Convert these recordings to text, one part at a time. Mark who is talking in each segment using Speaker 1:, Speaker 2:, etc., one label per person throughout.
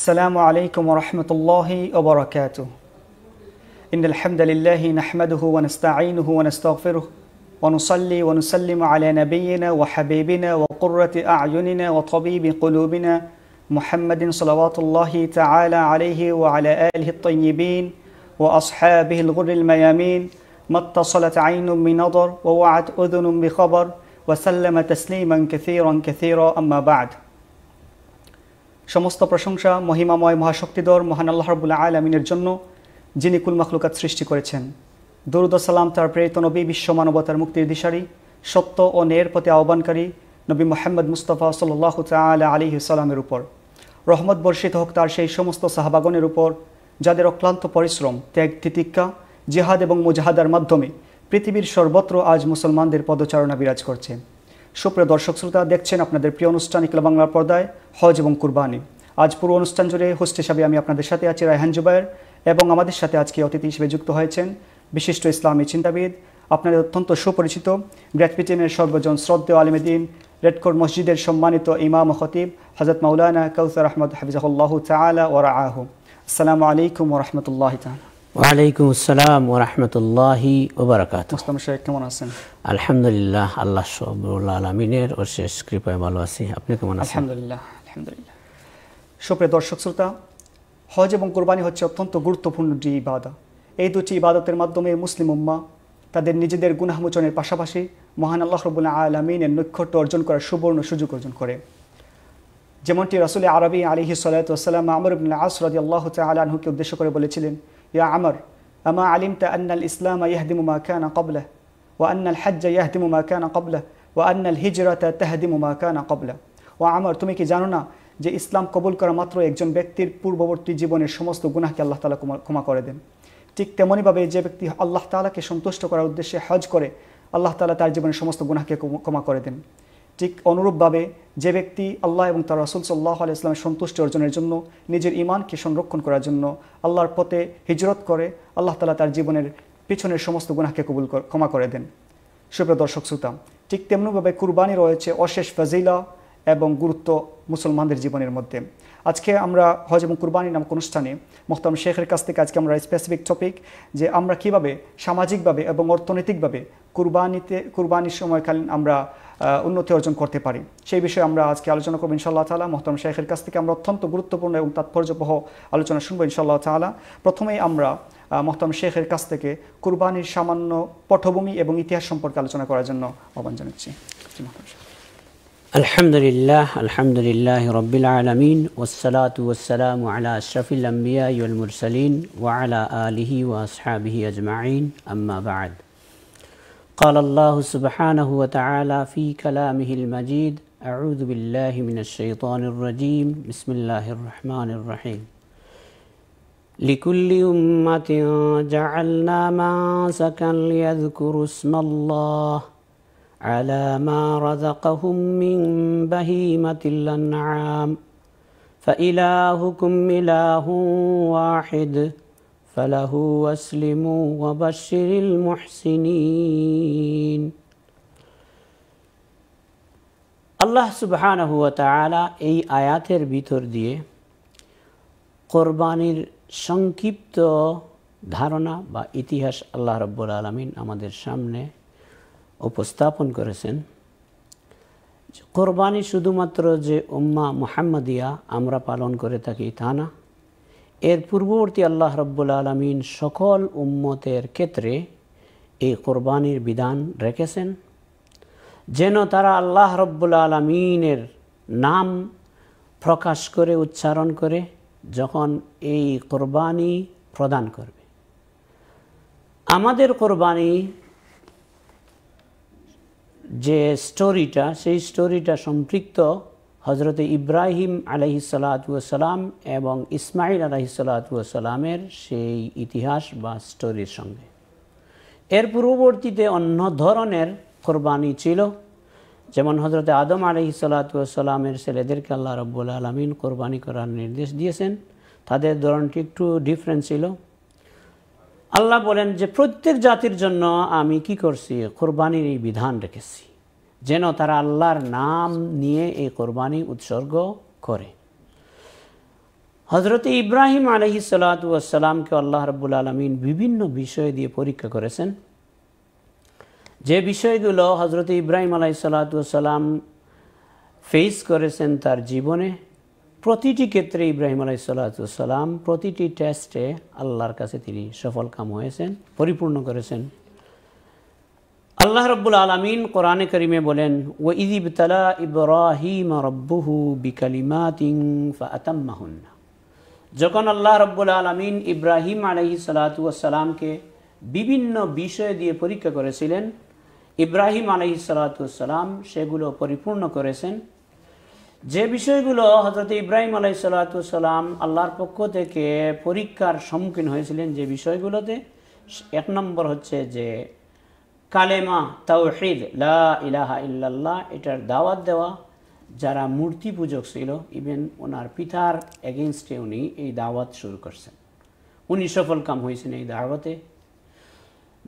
Speaker 1: السلام عليكم ورحمة الله وبركاته إن الحمد لله نحمده ونستعينه ونستغفره ونصلي ونسلم على نبينا وحبيبنا وقرة أعيننا وطبيب قلوبنا محمد صلوات الله تعالى عليه وعلى آله الطيبين وأصحابه الغر الميامين ما اتصلت عين بنظر ووعت أذن بخبر وسلم تسليما كثيرا كثيرا أما بعد সমস্ত প্রশংসা মহিমাময় মহাশক্তিধর মহান আল্লাহ রবুল্লা আমিনের জন্য যিনি কুলমাখলুকাত সৃষ্টি করেছেন দুরুদ সালাম তার প্রেরিত নবী বিশ্ব মানবতার মুক্তির দিশারি সত্য ও নেয়ের প্রতি আহ্বানকারী নবী মোহাম্মদ মুস্তফা সাল্লাহ তাল আলী সাল্লামের উপর রহমত বর্ষিত হোক তার সেই সমস্ত সাহাবাগনের উপর যাদের অক্লান্ত পরিশ্রম ত্যাগ তিতিক্ষা জিহাদ এবং মুজাহাদার মাধ্যমে পৃথিবীর সর্বত্র আজ মুসলমানদের পদচারণা বিরাজ করছে সুপ্রিয় দর্শক শ্রোতা দেখছেন আপনাদের প্রিয় অনুষ্ঠান ইকলা বাংলার পর্দায় হজ এবং কুরবানি আজ পুরো অনুষ্ঠান জুড়ে হোস্ট হিসাবে আমি আপনাদের সাথে আছি রায়হান জুবায়ের এবং আমাদের সাথে আজকে অতিথি হিসেবে যুক্ত হয়েছেন বিশিষ্ট ইসলামী চিন্তাবিদ আপনাদের অত্যন্ত সুপরিচিত গ্রেট ব্রিটেনের সর্বজন শ্রদ্ধেয় আলিমদ্দিন রেডকোর মসজিদের সম্মানিত ইমাম খতিব হজরত মাউলানা কৌসার আহমদ হাফিজাহুল্লাহ তালা ওরা আহ আসসালামু আলাইকুম রহমতুল্লাহ তাহ
Speaker 2: ওয়ালাইকুম আসসালাম ও রহমতুল্লাহি ওবরাকাত কেমন আছেন আলহামদুলিল্লাহ আল্লাহ সবুল্লা আলমিনের ও শেষ কৃপায় ভালো আছি আপনি কেমন আছেন
Speaker 1: আলহামদুলিল্লাহ আলহামদুলিল্লাহ সুপ্রিয় দর্শক শ্রোতা হজ এবং কোরবানি হচ্ছে অত্যন্ত গুরুত্বপূর্ণ দুটি ইবাদা এই দুটি ইবাদতের মাধ্যমে মুসলিম উম্মা তাদের নিজেদের গুনাহমোচনের পাশাপাশি মহান আল্লাহ রবুল্লা আলমিনের নৈক্ষট্য অর্জন করার সুবর্ণ সুযোগ অর্জন করে যেমনটি রাসুল আরবি আলিহি সাল্লাম আমর ইবিন আসরাদি আল্লাহ তালহুকে উদ্দেশ্য করে বলেছিলেন يا عمر أما علمت أن الإسلام يهدم ما كان قبله وأن الحج يهدم ما كان قبله وأن الهجرة تهدم ما كان قبله وعمر তুমি কি জানো না যে ইসলাম কবুল করা মাত্র একজন ব্যক্তির পূর্ববর্তী জীবনের সমস্ত গুনাহকে আল্লাহ তালা ক্ষমা করে দেন ঠিক তেমনইভাবে যে ব্যক্তি আল্লাহ তালাকে সন্তুষ্ট করার উদ্দেশ্যে হজ করে আল্লাহ তালা তার জীবনের সমস্ত গুনাহকে ক্ষমা করে দেন ঠিক অনুরূপভাবে যে ব্যক্তি আল্লাহ এবং তার রসুল সাল্লাহ আলি ইসলামের সন্তুষ্টি অর্জনের জন্য নিজের ইমানকে সংরক্ষণ করার জন্য আল্লাহর পথে হিজরত করে আল্লাহ তালা তার জীবনের পিছনের সমস্ত গুনাহকে কবুল ক্ষমা করে দেন সুপ্রিয় দর্শক শ্রোতা ঠিক তেমনিভাবে কুরবানি রয়েছে অশেষ ফাজিলা এবং গুরুত্ব মুসলমানদের জীবনের মধ্যে আজকে আমরা হজ এবং কুরবানি নামক অনুষ্ঠানে মোহতাম শেখের কাছ থেকে আজকে আমরা স্পেসিফিক টপিক যে আমরা কিভাবে সামাজিকভাবে এবং অর্থনৈতিকভাবে কুরবানিতে কুরবানির সময়কালীন আমরা উন্নতি অর্জন করতে পারি সেই বিষয়ে আমরা আজকে আলোচনা করবো ইনশাল্লাহ তালা মহতম শেখের কাছ থেকে আমরা অত্যন্ত গুরুত্বপূর্ণ এবং তাৎপর্যবহ আলোচনা শুনবো ইনশাল্লাহ তালা প্রথমেই আমরা মহতম শেখের কাছ থেকে কুরবানির সামান্য পটভূমি এবং ইতিহাস সম্পর্কে আলোচনা করার জন্য আহ্বান জানাচ্ছি
Speaker 2: আলহামদুলিল্লাহ আলহামদুলিল্লাহ রবিল আলমিন ওসালাত ওসালাম আলা আশরাফিল্লাম্বিয়া আম্বিয়া ইউল মুরসালিন ওয়া আলা আলিহি ওয়া আসহাবিহি আজমাইন আম্মা বাদ قال الله سبحانه وتعالى في كلامه المجيد أعوذ بالله من الشيطان الرجيم بسم الله الرحمن الرحيم لكل أمة جعلنا منسكا ليذكروا اسم الله على ما رزقهم من بهيمة الأنعام فإلهكم إله واحد فله أسلموا وبشر المحسنين আল্লাহ সুবহানাহু ওয়া তাআলা এই আয়াতের ভিতর দিয়ে কোরবানির সংক্ষিপ্ত ধারণা বা ইতিহাস আল্লাহ রব্বুল আলমিন আমাদের সামনে উপস্থাপন করেছেন কোরবানি শুধুমাত্র যে উম্মা মোহাম্মদিয়া আমরা পালন করে থাকি তা না এর পূর্ববর্তী আল্লাহ রব্বুল আলমিন সকল উম্মতের ক্ষেত্রে এই কোরবানির বিধান রেখেছেন যেন তারা আল্লাহ রব্বুল আলমিনের নাম প্রকাশ করে উচ্চারণ করে যখন এই কোরবানি প্রদান করবে আমাদের কোরবানি যে স্টোরিটা সেই স্টোরিটা সম্পৃক্ত হজরত ইব্রাহিম আলহিসাল্লাতুসালাম এবং ইসমাইল আলহিসাল্লাতুসালামের সেই ইতিহাস বা স্টোরির সঙ্গে এর পূর্ববর্তীতে অন্য ধরনের কোরবানি ছিল যেমন হজরত আদম আলহিসাল্লাতুসালামের ছেলেদেরকে আল্লাহ রব্বুল আলমিন কোরবানি করার নির্দেশ দিয়েছেন তাদের ধরনটি একটু ডিফারেন্ট ছিল আল্লাহ বলেন যে প্রত্যেক জাতির জন্য আমি কি করছি কোরবানির এই বিধান রেখেছি যেন তারা আল্লাহর নাম নিয়ে এই কোরবানি উৎসর্গ করে হজরত ইব্রাহিম আলহি সালাতামকে আল্লাহ রবুল আলমিন বিভিন্ন বিষয় দিয়ে পরীক্ষা করেছেন যে বিষয়গুলো হজরত ইব্রাহিম আলহি সালাতাম ফেস করেছেন তার জীবনে প্রতিটি ক্ষেত্রে ইব্রাহিম আলাই সাল্লাম প্রতিটি টেস্টে আল্লাহর কাছে তিনি সফল কাম হয়েছেন পরিপূর্ণ করেছেন আল্লাহ রব্বুল আলমিন কোরআনে করিমে বলেন ও ইদিব তালা ইব্রাহিম রব্বুহু বিকালিমাতিং ফাতাম্মাহুন্না যখন আল্লাহ রব্বুল আলমিন ইব্রাহিম আলহি সালাতামকে বিভিন্ন বিষয় দিয়ে পরীক্ষা করেছিলেন ইব্রাহিম আলহি সালাতাম সেগুলো পরিপূর্ণ করেছেন যে বিষয়গুলো হজরত ইব্রাহিম আলহি সালাতাম আল্লাহর পক্ষ থেকে পরীক্ষার সম্মুখীন হয়েছিলেন যে বিষয়গুলোতে এক নম্বর হচ্ছে যে কালেমা তাওহিদ লা ইলাহা ইল্লাল্লাহ এটার দাওয়াত দেওয়া যারা মূর্তি পূজক ছিল ইভেন ওনার পিতার এগেনস্টে উনি এই দাওয়াত শুরু করছেন উনি সফল কাম হয়েছেন এই দাওয়াতে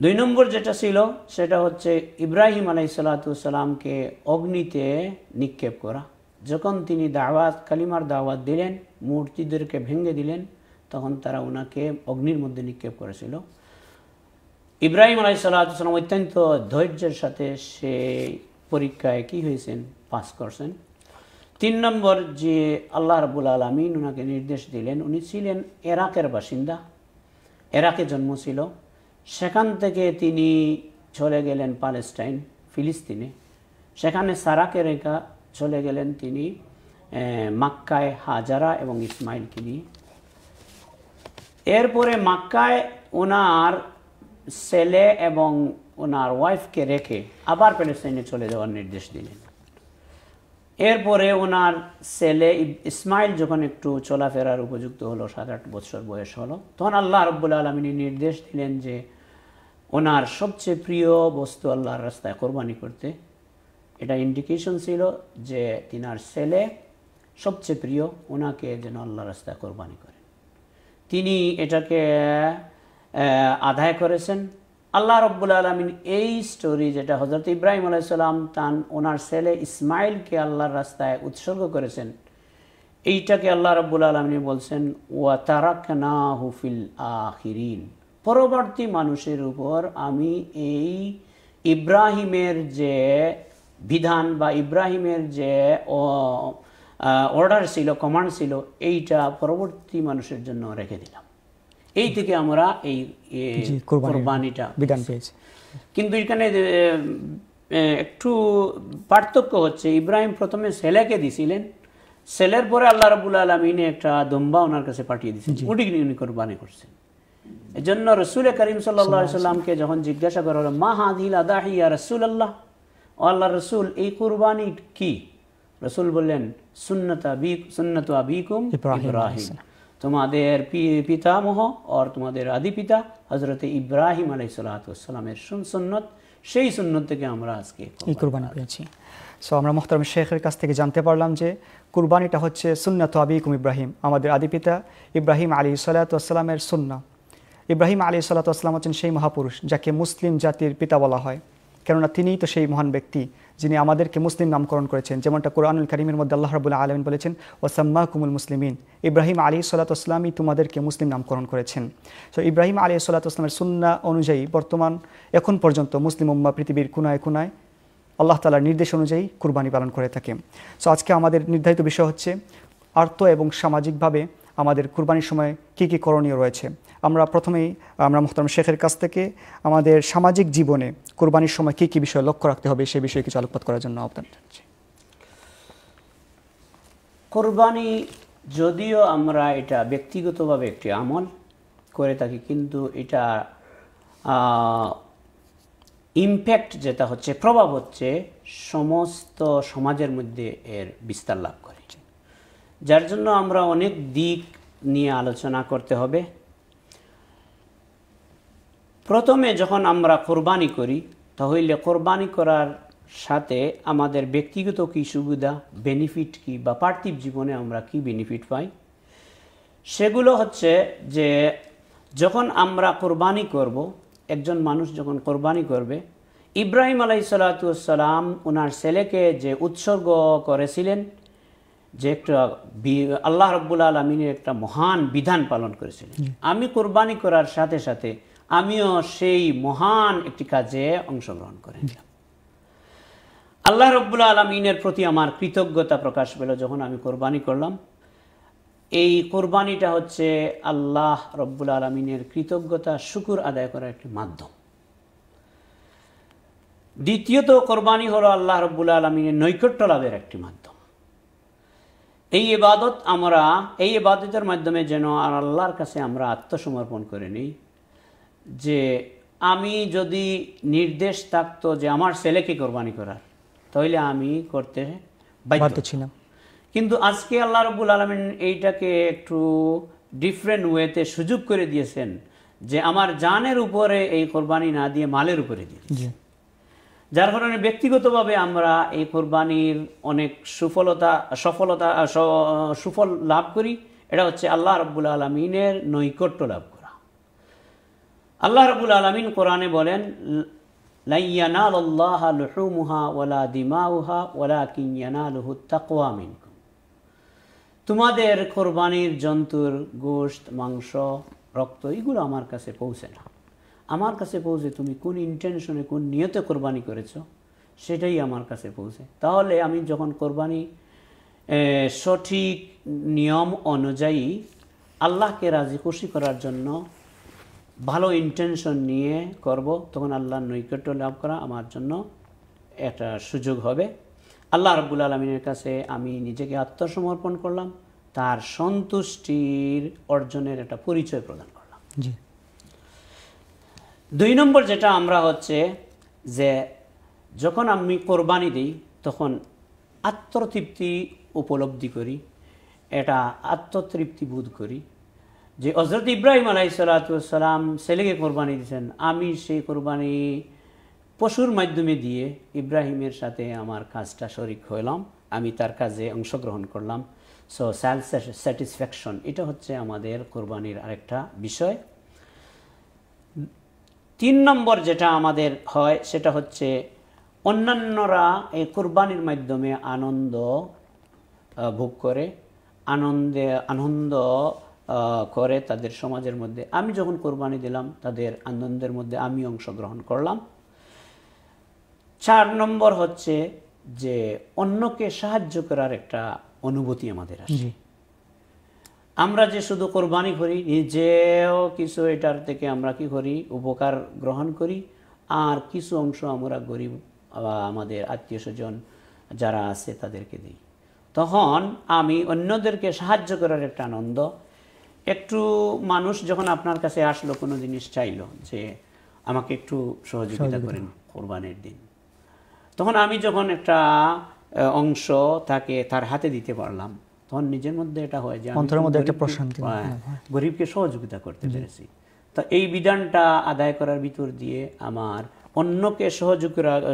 Speaker 2: দুই নম্বর যেটা ছিল সেটা হচ্ছে ইব্রাহিম আলাই সালাতামকে অগ্নিতে নিক্ষেপ করা যখন তিনি দাওয়াত কালিমার দাওয়াত দিলেন মূর্তিদেরকে ভেঙে দিলেন তখন তারা ওনাকে অগ্নির মধ্যে নিক্ষেপ করেছিল ইব্রাহিম আলাই অত্যন্ত ধৈর্যের সাথে সে পরীক্ষায় কি হয়েছেন পাস করছেন তিন নম্বর যে আল্লাহ রাবুল আলমিন ওনাকে নির্দেশ দিলেন উনি ছিলেন এরাকের বাসিন্দা এরাকে জন্ম ছিল সেখান থেকে তিনি চলে গেলেন প্যালেস্টাইন ফিলিস্তিনে সেখানে সারাকে রেখা চলে গেলেন তিনি মাক্কায় হাজারা এবং ইসমাইলকে নিয়ে এরপরে মাক্কায় ওনার ছেলে এবং ওনার ওয়াইফকে রেখে আবার প্যালেস্টাইনে চলে যাওয়ার নির্দেশ দিলেন এরপরে ওনার ছেলে ইসমাইল যখন একটু চলাফেরার উপযুক্ত হলো সাত আট বছর বয়স হলো তখন আল্লাহ রব্বুল আলমিনী নির্দেশ দিলেন যে ওনার সবচেয়ে প্রিয় বস্তু আল্লাহর রাস্তায় কোরবানি করতে এটা ইন্ডিকেশন ছিল যে তিনার ছেলে সবচেয়ে প্রিয় ওনাকে যেন আল্লাহর রাস্তায় কোরবানি করেন তিনি এটাকে আদায় করেছেন আল্লাহ রব্বুল আলমিন এই স্টোরি যেটা হজরত ইব্রাহিম আলাইসাল্লাম তান ওনার ছেলে ইসমাইলকে আল্লাহর রাস্তায় উৎসর্গ করেছেন এইটাকে আল্লাহ রব্বুল আলমিন বলছেন ওয়া তারাক না হুফিল আহিরিন পরবর্তী মানুষের উপর আমি এই ইব্রাহিমের যে বিধান বা ইব্রাহিমের যে অর্ডার ছিল কমান্ড ছিল এইটা পরবর্তী মানুষের জন্য রেখে দিলাম এই থেকে আমরা এই কোরবানিটা বিধান পেয়েছি কিন্তু এখানে একটু পার্থক্য হচ্ছে ইব্রাহিম প্রথমে সেলেকে দিছিলেন সেলের পরে আল্লাহ রবুল আলমিনে একটা দম্বা ওনার কাছে পাঠিয়ে দিচ্ছেন উঠি উনি কোরবানি করছেন এই জন্য রসুল করিম সাল্লা সাল্লামকে যখন জিজ্ঞাসা করা হলো মা হাদিল আদাহিয়া রসুল আল্লাহ ও আল্লাহ রসুল এই কোরবানি কি রসুল বললেন সুন্নত আবি সুন্নত আবিকুম ইব্রাহিম তোমাদের পিতামহ অর তোমাদের আদি পিতা হজরত ইব্রাহিম আলাই সালাতামের সুন্নত সেই সুন্নত থেকে আমরা আজকে
Speaker 1: এই কোরবানি পেয়েছি সো আমরা মোহতারম শেখের কাছ থেকে জানতে পারলাম যে কুরবানিটা হচ্ছে সুন্নাত আবিকুম ইব্রাহিম আমাদের আদি পিতা ইব্রাহিম আলী সালাতামের সুন্না ইব্রাহিম আলী সালাতাম হচ্ছেন সেই মহাপুরুষ যাকে মুসলিম জাতির পিতা বলা হয় কেননা তিনিই তো সেই মহান ব্যক্তি যিনি আমাদেরকে মুসলিম নামকরণ করেছেন যেমনটা কোরআনুল করিমের মধ্যে আল্লাহ রবুল্লা আলমিন বলেছেন ওসাম্মা কুমুল মুসলিমিন ইব্রাহিম আলী সাল্লাতামই তোমাদেরকে মুসলিম নামকরণ করেছেন সো ইব্রাহিম আলী সাল্লাতামের সুন্না অনুযায়ী বর্তমান এখন পর্যন্ত মুসলিম উম্মা পৃথিবীর কোনায় কোনায় আল্লাহ তালার নির্দেশ অনুযায়ী কুরবানি পালন করে থাকে সো আজকে আমাদের নির্ধারিত বিষয় হচ্ছে আর্থ এবং সামাজিকভাবে আমাদের কুরবানির সময় কী কী করণীয় রয়েছে আমরা প্রথমেই আমরা মোহতারম শেখের কাছ থেকে আমাদের সামাজিক জীবনে কোরবানির সময় কী কী বিষয় লক্ষ্য রাখতে হবে সে বিষয়ে কিছু আলোকপাত করার জন্য আহ্বান জানাচ্ছি
Speaker 2: কোরবানি যদিও আমরা এটা ব্যক্তিগতভাবে একটি আমল করে থাকি কিন্তু এটা ইম্প্যাক্ট যেটা হচ্ছে প্রভাব হচ্ছে সমস্ত সমাজের মধ্যে এর বিস্তার লাভ করে যার জন্য আমরা অনেক দিক নিয়ে আলোচনা করতে হবে প্রথমে যখন আমরা কোরবানি করি তাহলে কোরবানি করার সাথে আমাদের ব্যক্তিগত কি সুবিধা বেনিফিট কি বা পার্থিব জীবনে আমরা কি বেনিফিট পাই সেগুলো হচ্ছে যে যখন আমরা কোরবানি করব একজন মানুষ যখন কোরবানি করবে ইব্রাহিম আলাই সালাতাম ওনার ছেলেকে যে উৎসর্গ করেছিলেন যে একটা আল্লাহ রব্বুল আলমিনের একটা মহান বিধান পালন করেছিলেন আমি কোরবানি করার সাথে সাথে আমিও সেই মহান একটি কাজে অংশগ্রহণ করে নিলাম আল্লাহ রব্বুল আলমিনের প্রতি আমার কৃতজ্ঞতা প্রকাশ পেল যখন আমি কোরবানি করলাম এই কোরবানিটা হচ্ছে আল্লাহ রব্বুল আলমিনের কৃতজ্ঞতা শুকুর আদায় করার একটি মাধ্যম দ্বিতীয়ত কোরবানি হলো আল্লাহ রব্বুল আলমিনের নৈকট্য লাভের একটি মাধ্যম এই এবাদত আমরা এই এবাদতের মাধ্যমে যেন আর আল্লাহর কাছে আমরা আত্মসমর্পণ করে নিই যে আমি যদি নির্দেশ থাকতো যে আমার ছেলেকে কোরবানি করার তাহলে আমি করতে
Speaker 1: বাধ্য ছিলাম
Speaker 2: কিন্তু আজকে আল্লাহ রবুল আলমিন এইটাকে একটু ডিফারেন্ট ওয়েতে সুযোগ করে দিয়েছেন যে আমার জানের উপরে এই কোরবানি না দিয়ে মালের উপরে দিয়ে যার কারণে ব্যক্তিগতভাবে আমরা এই কোরবানির অনেক সুফলতা সফলতা সুফল লাভ করি এটা হচ্ছে আল্লাহ রব্বুল আলমিনের নৈকট্য লাভ আল্লাহ রবুল আলমিন কোরআনে বলেন আল্লাহ ওলা ওলা তোমাদের কোরবানির জন্তুর গোষ্ঠ মাংস রক্ত এগুলো আমার কাছে পৌঁছে না আমার কাছে পৌঁছে তুমি কোন ইন্টেনশনে কোন নিয়তে কোরবানি করেছ সেটাই আমার কাছে পৌঁছে তাহলে আমি যখন কোরবানি সঠিক নিয়ম অনুযায়ী আল্লাহকে রাজি খুশি করার জন্য ভালো ইন্টেনশন নিয়ে করব তখন আল্লাহর নৈকট্য লাভ করা আমার জন্য একটা সুযোগ হবে আল্লাহ রব্বুল আলমিনের কাছে আমি নিজেকে আত্মসমর্পণ করলাম তার সন্তুষ্টির অর্জনের একটা পরিচয় প্রদান করলাম জি দুই নম্বর যেটা আমরা হচ্ছে যে যখন আমি কোরবানি দিই তখন আত্মতৃপ্তি উপলব্ধি করি এটা আত্মতৃপ্তি বোধ করি যে হজরত ইব্রাহিম আলাই সালাতাম ছেলেকে কোরবানি দিয়েছেন আমি সেই কোরবানি পশুর মাধ্যমে দিয়ে ইব্রাহিমের সাথে আমার কাজটা শরিক হইলাম আমি তার কাজে অংশগ্রহণ করলাম সো সেলফ স্যাটিসফ্যাকশন এটা হচ্ছে আমাদের কোরবানির আরেকটা বিষয় তিন নম্বর যেটা আমাদের হয় সেটা হচ্ছে অন্যান্যরা এই কোরবানির মাধ্যমে আনন্দ ভোগ করে আনন্দে আনন্দ করে তাদের সমাজের মধ্যে আমি যখন কোরবানি দিলাম তাদের আনন্দের মধ্যে আমি অংশগ্রহণ করলাম চার নম্বর হচ্ছে যে অন্যকে সাহায্য করার একটা অনুভূতি আমাদের আছে আমরা যে শুধু কোরবানি করি নিজেও কিছু এটার থেকে আমরা কি করি উপকার গ্রহণ করি আর কিছু অংশ আমরা গরিব আমাদের আত্মীয় স্বজন যারা আছে তাদেরকে দিই তখন আমি অন্যদেরকে সাহায্য করার একটা আনন্দ একটু মানুষ যখন আপনার কাছে আসলো কোনো জিনিস চাইলো যে আমাকে একটু
Speaker 1: সহযোগিতা করেন
Speaker 2: কোরবানের দিন তখন আমি যখন একটা অংশ তাকে তার হাতে দিতে পারলাম তখন নিজের মধ্যে এটা হয়
Speaker 1: যে অন্তরের মধ্যে একটা প্রশান্তি হ্যাঁ,
Speaker 2: গরিবকে সহযোগিতা করতে পেরেছি তা এই বিধানটা আদায় করার ভিতর দিয়ে আমার অন্যকে সহযোগ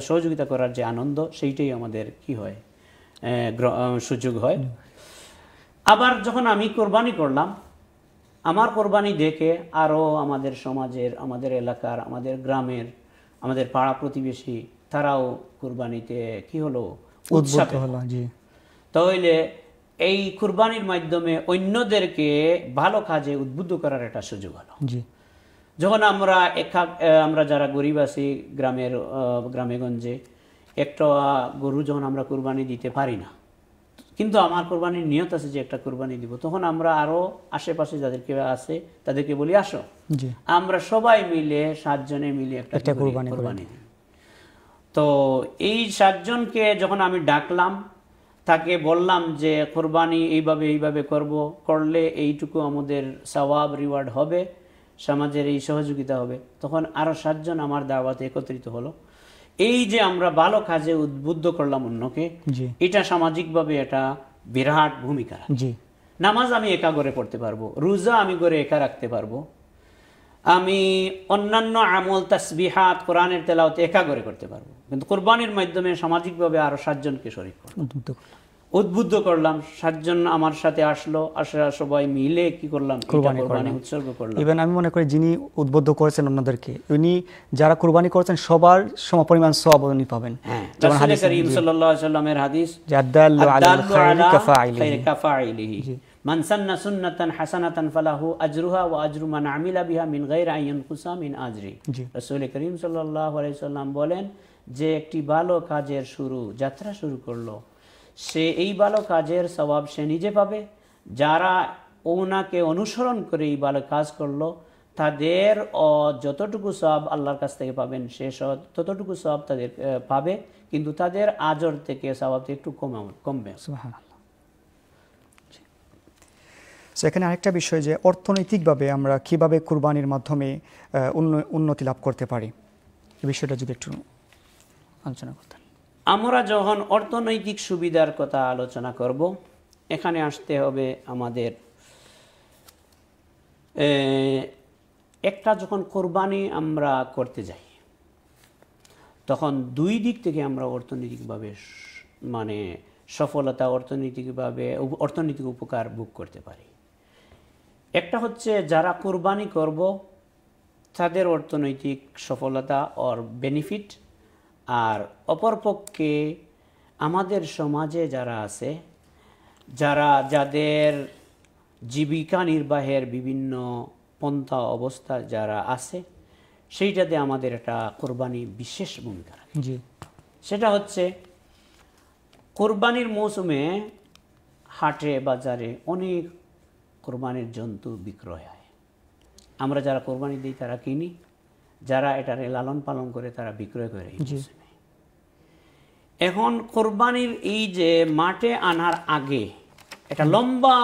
Speaker 2: সহযোগিতা করার যে আনন্দ সেইটাই আমাদের কি হয় সুযোগ হয় আবার যখন আমি কোরবানি করলাম আমার কোরবানি দেখে আরও আমাদের সমাজের আমাদের এলাকার আমাদের গ্রামের আমাদের পাড়া প্রতিবেশী তারাও কোরবানিতে কি হলো
Speaker 1: উৎসাহ হলো
Speaker 2: জি তাহলে এই কুরবানির মাধ্যমে অন্যদেরকে ভালো কাজে উদ্বুদ্ধ করার একটা সুযোগ হলো জি যখন আমরা একা আমরা যারা গরিব আছি গ্রামের গ্রামেগঞ্জে একটা গরু যখন আমরা কুরবানি দিতে পারি না কিন্তু আমার কোরবানির নিয়ত আছে যে একটা কোরবানি দিব তখন আমরা আরও আশেপাশে যাদেরকে আছে তাদেরকে বলি আসো আমরা সবাই মিলে সাতজনে মিলে একটা কোরবানি কোরবানি তো এই সাতজনকে যখন আমি ডাকলাম তাকে বললাম যে কোরবানি এইভাবে এইভাবে করব করলে এইটুকু আমাদের সওয়াব রিওয়ার্ড হবে সমাজের এই সহযোগিতা হবে তখন আরও সাতজন আমার দাওয়াতে একত্রিত হলো এই যে আমরা ভালো কাজে উদ্বুদ্ধ করলাম অন্যকে এটা সামাজিকভাবে এটা বিরাট ভূমিকা নামাজ আমি একা করে পড়তে পারবো রোজা আমি করে একা রাখতে পারবো আমি অন্যান্য আমল তাসবিহাত কোরআনের তেলাওতে একা করে করতে পারবো কিন্তু কোরবানির মাধ্যমে সামাজিকভাবে আরো সাতজনকে শরিক করবো উদ্বুদ্ধ করলাম সাতজন আমার সাথে আসলো আসরা সবাই মিলে কি করলাম কোরবানি কোরবানি উৎসর্গ করলাম ইভেন
Speaker 1: আমি মনে করি যিনি উদ্বুদ্ধ করেছেন অন্যদেরকে উনি যারা কোরবানি করেছেন সবার সমপরিমাণ সওয়াব উনি পাবেন হ্যাঁ, যেমন হাদিস করিম
Speaker 2: সাল্লাল্লাহু আলাইহি সাল্লামের হাদিস
Speaker 1: জাদাল্লু আলাল খাইরি কাফাইলিহি
Speaker 2: কাফাইলি মান সান্না সুন্নাতান হাসানাতান ফালাহু আজরুহা ওয়া আজরু মান আমিলা বিহা মিন গায়রি আইয়ান কুসা মিন আজরি রাসূল করিম সাল্লাল্লাহু আলাইহি সাল্লাম বলেন যে একটি ভালো কাজের শুরু যাত্রা শুরু করলো সে এই ভালো কাজের স্বভাব সে নিজে পাবে যারা ওনাকে অনুসরণ করে এই ভালো কাজ করলো তাদের যতটুকু সব আল্লাহর কাছ থেকে পাবেন সে ততটুকু সব তাদের পাবে কিন্তু তাদের আজর থেকে স্বভাব একটু কমে কমবে
Speaker 1: সেখানে আরেকটা বিষয় যে অর্থনৈতিকভাবে আমরা কিভাবে কুরবানির মাধ্যমে উন্নতি লাভ করতে পারি বিষয়টা যদি একটু আলোচনা করতেন
Speaker 2: আমরা যখন অর্থনৈতিক সুবিধার কথা আলোচনা করব এখানে আসতে হবে আমাদের একটা যখন কোরবানি আমরা করতে যাই তখন দুই দিক থেকে আমরা অর্থনৈতিকভাবে মানে সফলতা অর্থনৈতিকভাবে অর্থনৈতিক উপকার ভোগ করতে পারি একটা হচ্ছে যারা কোরবানি করব তাদের অর্থনৈতিক সফলতা অর বেনিফিট আর অপরপক্ষে আমাদের সমাজে যারা আছে যারা যাদের জীবিকা নির্বাহের বিভিন্ন পন্থা অবস্থা যারা আছে সেইটাতে আমাদের একটা কোরবানি বিশেষ ভূমিকা রাখে সেটা হচ্ছে কোরবানির মৌসুমে হাটে বাজারে অনেক কোরবানির জন্তু বিক্রয় হয় আমরা যারা কোরবানি দিই তারা কিনি যারা এটারে লালন পালন করে তারা বিক্রয় করে এখন কোরবানির এই যে মাঠে আনার আগে একটা লম্বা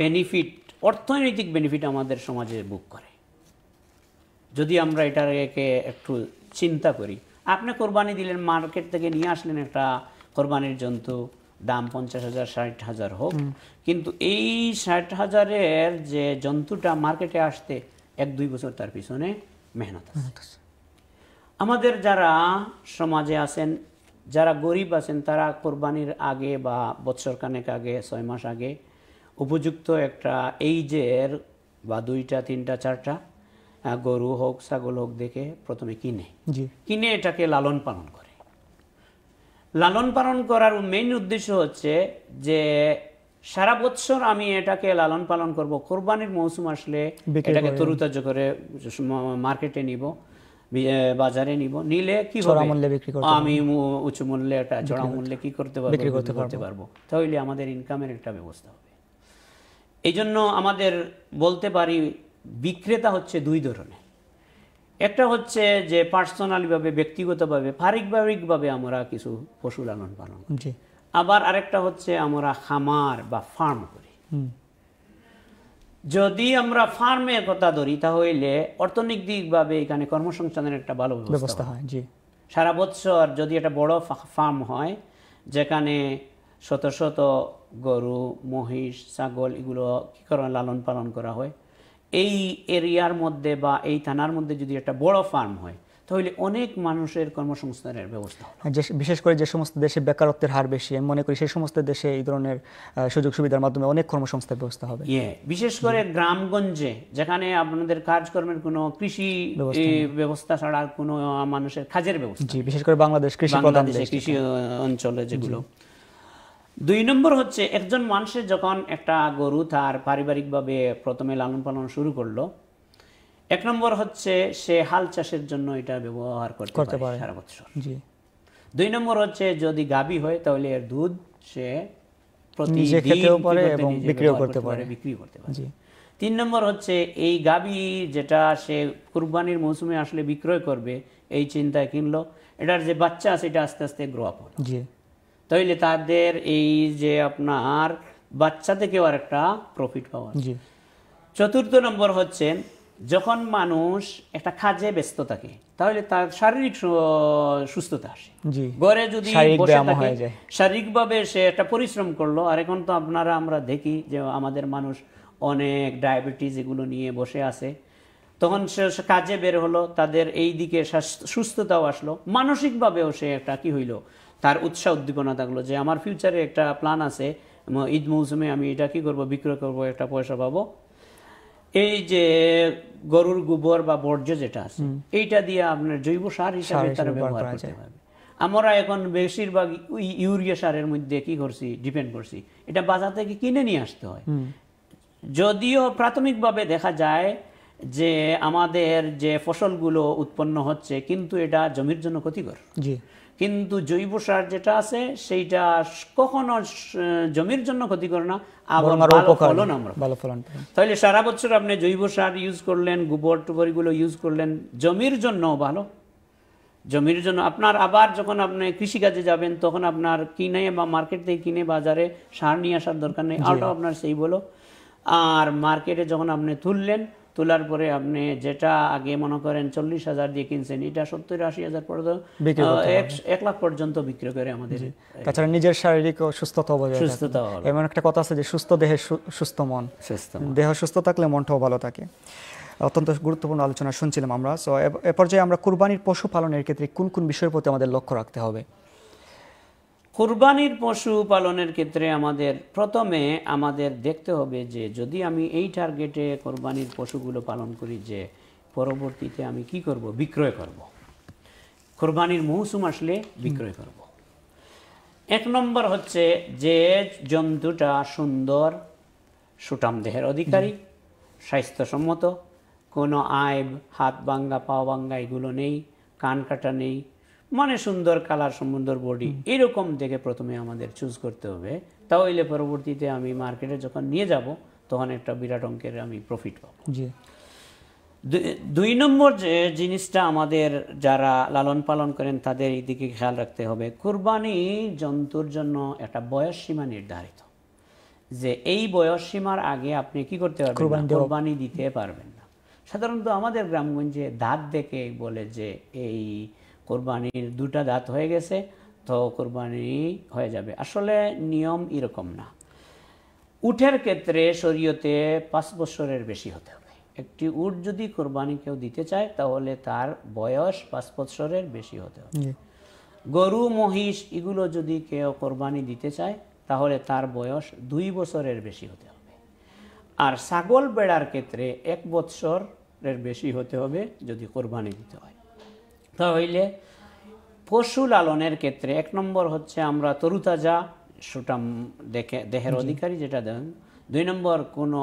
Speaker 2: বেনিফিট অর্থনৈতিক বেনিফিট আমাদের সমাজে বুক করে যদি আমরা এটাকে একটু চিন্তা করি আপনি কোরবানি দিলেন মার্কেট থেকে নিয়ে আসলেন একটা কোরবানির জন্তু দাম পঞ্চাশ হাজার ষাট হাজার হোক কিন্তু এই ষাট হাজারের যে জন্তুটা মার্কেটে আসতে এক দুই বছর তার পিছনে মেহনত আছে আমাদের যারা সমাজে আছেন যারা গরিব আছেন তারা কোরবানির আগে বা বৎসরখানেক আগে ছয় মাস আগে উপযুক্ত একটা এই বা দুইটা তিনটা চারটা গরু হোক ছাগল হোক দেখে প্রথমে কিনে কিনে এটাকে লালন পালন করে লালন পালন করার মেইন উদ্দেশ্য হচ্ছে যে সারা বছর আমি এটাকে লালন পালন করব কোরবানির মৌসুম আসলে এটাকে তরুতাজ্য করে মার্কেটে নিব বাজারে নিব নিলে কি মূল্যে বিক্রি করবো আমি উচ্চ মূল্যে একটা চড়া মূল্যে কি করতে পারবো বিক্রি করতে পারবো তাহলে আমাদের ইনকামের একটা ব্যবস্থা হবে এই জন্য আমাদের বলতে পারি বিক্রেতা হচ্ছে দুই ধরনের একটা হচ্ছে যে পার্সোনালিভাবে ব্যক্তিগতভাবে পারিবারিকভাবে আমরা কিছু পশু লালন পালন আবার আরেকটা হচ্ছে আমরা খামার বা ফার্ম করি যদি আমরা ফার্মের কথা ধরি তাহলে অর্থনৈতিকভাবে এখানে কর্মসংস্থানের একটা ভালো ব্যবস্থা হয় জি সারা বছর যদি একটা বড় ফার্ম হয় যেখানে শত শত গরু মহিষ ছাগল এগুলো কী করে লালন পালন করা হয় এই এরিয়ার মধ্যে বা এই থানার মধ্যে যদি একটা বড় ফার্ম হয় তাহলে অনেক মানুষের কর্মসংস্থানের ব্যবস্থা
Speaker 1: বিশেষ করে যে সমস্ত দেশে বেকারত্বের হার বেশি আমি মনে করি সেই সমস্ত দেশে এই ধরনের সুযোগ সুবিধার মাধ্যমে অনেক কর্মসংস্থার ব্যবস্থা হবে ইয়ে
Speaker 2: বিশেষ করে গ্রামগঞ্জে যেখানে আপনাদের কাজকর্মের কোনো কৃষি ব্যবস্থা ছাড়া কোনো মানুষের কাজের ব্যবস্থা জি বিশেষ করে বাংলাদেশ কৃষি প্রধান কৃষি অঞ্চলে যেগুলো দুই নম্বর হচ্ছে একজন মানুষের যখন একটা গরু তার পারিবারিকভাবে প্রথমে লালন পালন শুরু করলো এক নম্বর হচ্ছে সে হাল চাষের জন্য এটা ব্যবহার করতে পারে সারা বছর জি দুই নম্বর হচ্ছে যদি গাবি হয় তাহলে এর দুধ সে নিজে খেতেও পারে এবং বিক্রিও করতে পারে বিক্রি করতে পারে তিন নম্বর হচ্ছে এই গাবি যেটা সে কুরবানির মৌসুমে আসলে বিক্রয় করবে এই চিন্তায় কিনলো এটার যে বাচ্চা সেটা আস্তে আস্তে গ্রো আপ তাইলে তাদের এই যে আপনার বাচ্চা থেকেও আর একটা প্রফিট পাওয়া চতুর্থ নম্বর হচ্ছে যখন মানুষ একটা কাজে ব্যস্ত থাকে তাহলে তার শারীরিক সুস্থতা আসে ঘরে যদি শারীরিক ভাবে সে একটা পরিশ্রম করলো আর এখন তো আপনারা আমরা দেখি যে আমাদের মানুষ অনেক ডায়াবেটিস এগুলো নিয়ে বসে আছে তখন সে কাজে বের হলো তাদের এই দিকে সুস্থতাও আসলো মানসিকভাবেও সে একটা কি হইলো তার উৎসাহ উদ্দীপনা থাকলো যে আমার ফিউচারে একটা প্ল্যান আছে ঈদ মৌসুমে আমি এটা কি করব বিক্রয় করব একটা পয়সা পাবো এই যে গরুর গোবর বা বর্জ্য যেটা আছে এইটা দিয়ে আপনার জৈব সার হিসাবে তারা ব্যবহার করতে পারবে আমরা এখন বেশিরভাগ ইউরিয়া সারের মধ্যে কি করছি ডিপেন্ড করছি এটা বাজার থেকে কিনে নিয়ে আসতে হয় যদিও প্রাথমিকভাবে দেখা যায় যে আমাদের যে ফসলগুলো উৎপন্ন হচ্ছে কিন্তু এটা জমির জন্য ক্ষতিকর জি কিন্তু জৈব সার যেটা আছে সেইটা কখনো জমির জন্য ক্ষতি করে না তাহলে সারা বছর আপনি জৈব সার ইউজ করলেন গোবর টোবরগুলো ইউজ করলেন জমির জন্য ভালো জমির জন্য আপনার আবার যখন আপনি কৃষিকাজে যাবেন তখন আপনার কিনে বা মার্কেট থেকে কিনে বাজারে সার নিয়ে আসার দরকার নেই আপনার সেই বলো আর মার্কেটে যখন আপনি তুললেন তোলার পরে আপনি যেটা আগে মনে করেন চল্লিশ হাজার দিয়ে কিনছেন এটা সত্তর আশি হাজার পর্যন্ত এক লাখ পর্যন্ত বিক্রি করে আমাদের
Speaker 1: তাছাড়া নিজের শারীরিক সুস্থতা সুস্থতা এমন একটা কথা আছে যে সুস্থ দেহে সুস্থ মন সুস্থ দেহ সুস্থ থাকলে মনটাও ভালো থাকে অত্যন্ত গুরুত্বপূর্ণ আলোচনা শুনছিলাম আমরা সো এ পর্যায়ে আমরা কুরবানির পশু পালনের ক্ষেত্রে কোন কোন বিষয়ের প্রতি আমাদের লক্ষ্য রাখতে হবে
Speaker 2: কুরবানির পশু পালনের ক্ষেত্রে আমাদের প্রথমে আমাদের দেখতে হবে যে যদি আমি এই টার্গেটে কোরবানির পশুগুলো পালন করি যে পরবর্তীতে আমি কি করব বিক্রয় করব। কোরবানির মৌসুম আসলে বিক্রয় করব। এক নম্বর হচ্ছে যে জন্তুটা সুন্দর সুটাম দেহের অধিকারী স্বাস্থ্যসম্মত কোনো আয় হাত ভাঙ্গা পা ভাঙ্গা এগুলো নেই কান কাটা নেই মানে সুন্দর কালার সুন্দর বডি এরকম দেখে প্রথমে আমাদের চুজ করতে হবে তাহলে পরবর্তীতে আমি মার্কেটে যখন নিয়ে যাব তখন একটা বিরাট অঙ্কের আমি প্রফিট পাবো দুই নম্বর যে জিনিসটা আমাদের যারা লালন পালন করেন তাদের এই দিকে খেয়াল রাখতে হবে কুরবানি জন্তুর জন্য একটা বয়স সীমা নির্ধারিত যে এই বয়স সীমার আগে আপনি কি করতে পারবেন কোরবানি দিতে পারবেন না সাধারণত আমাদের গ্রামগঞ্জে দাঁত দেখে বলে যে এই কোরবানির দুটা দাঁত হয়ে গেছে তো কোরবানি হয়ে যাবে আসলে নিয়ম এরকম না উঠের ক্ষেত্রে শরীয়তে পাঁচ বছরের বেশি হতে হবে একটি উট যদি কোরবানি কেউ দিতে চায় তাহলে তার বয়স পাঁচ বছরের বেশি হতে হবে গরু মহিষ এগুলো যদি কেউ কোরবানি দিতে চায় তাহলে তার বয়স দুই বছরের বেশি হতে হবে আর ছাগল বেড়ার ক্ষেত্রে এক বৎসরের বেশি হতে হবে যদি কোরবানি দিতে হয় তাহলে পশু লালনের ক্ষেত্রে এক নম্বর হচ্ছে আমরা তরুতাজা সুটাম দেখে দেহের অধিকারী যেটা দেন দুই নম্বর কোনো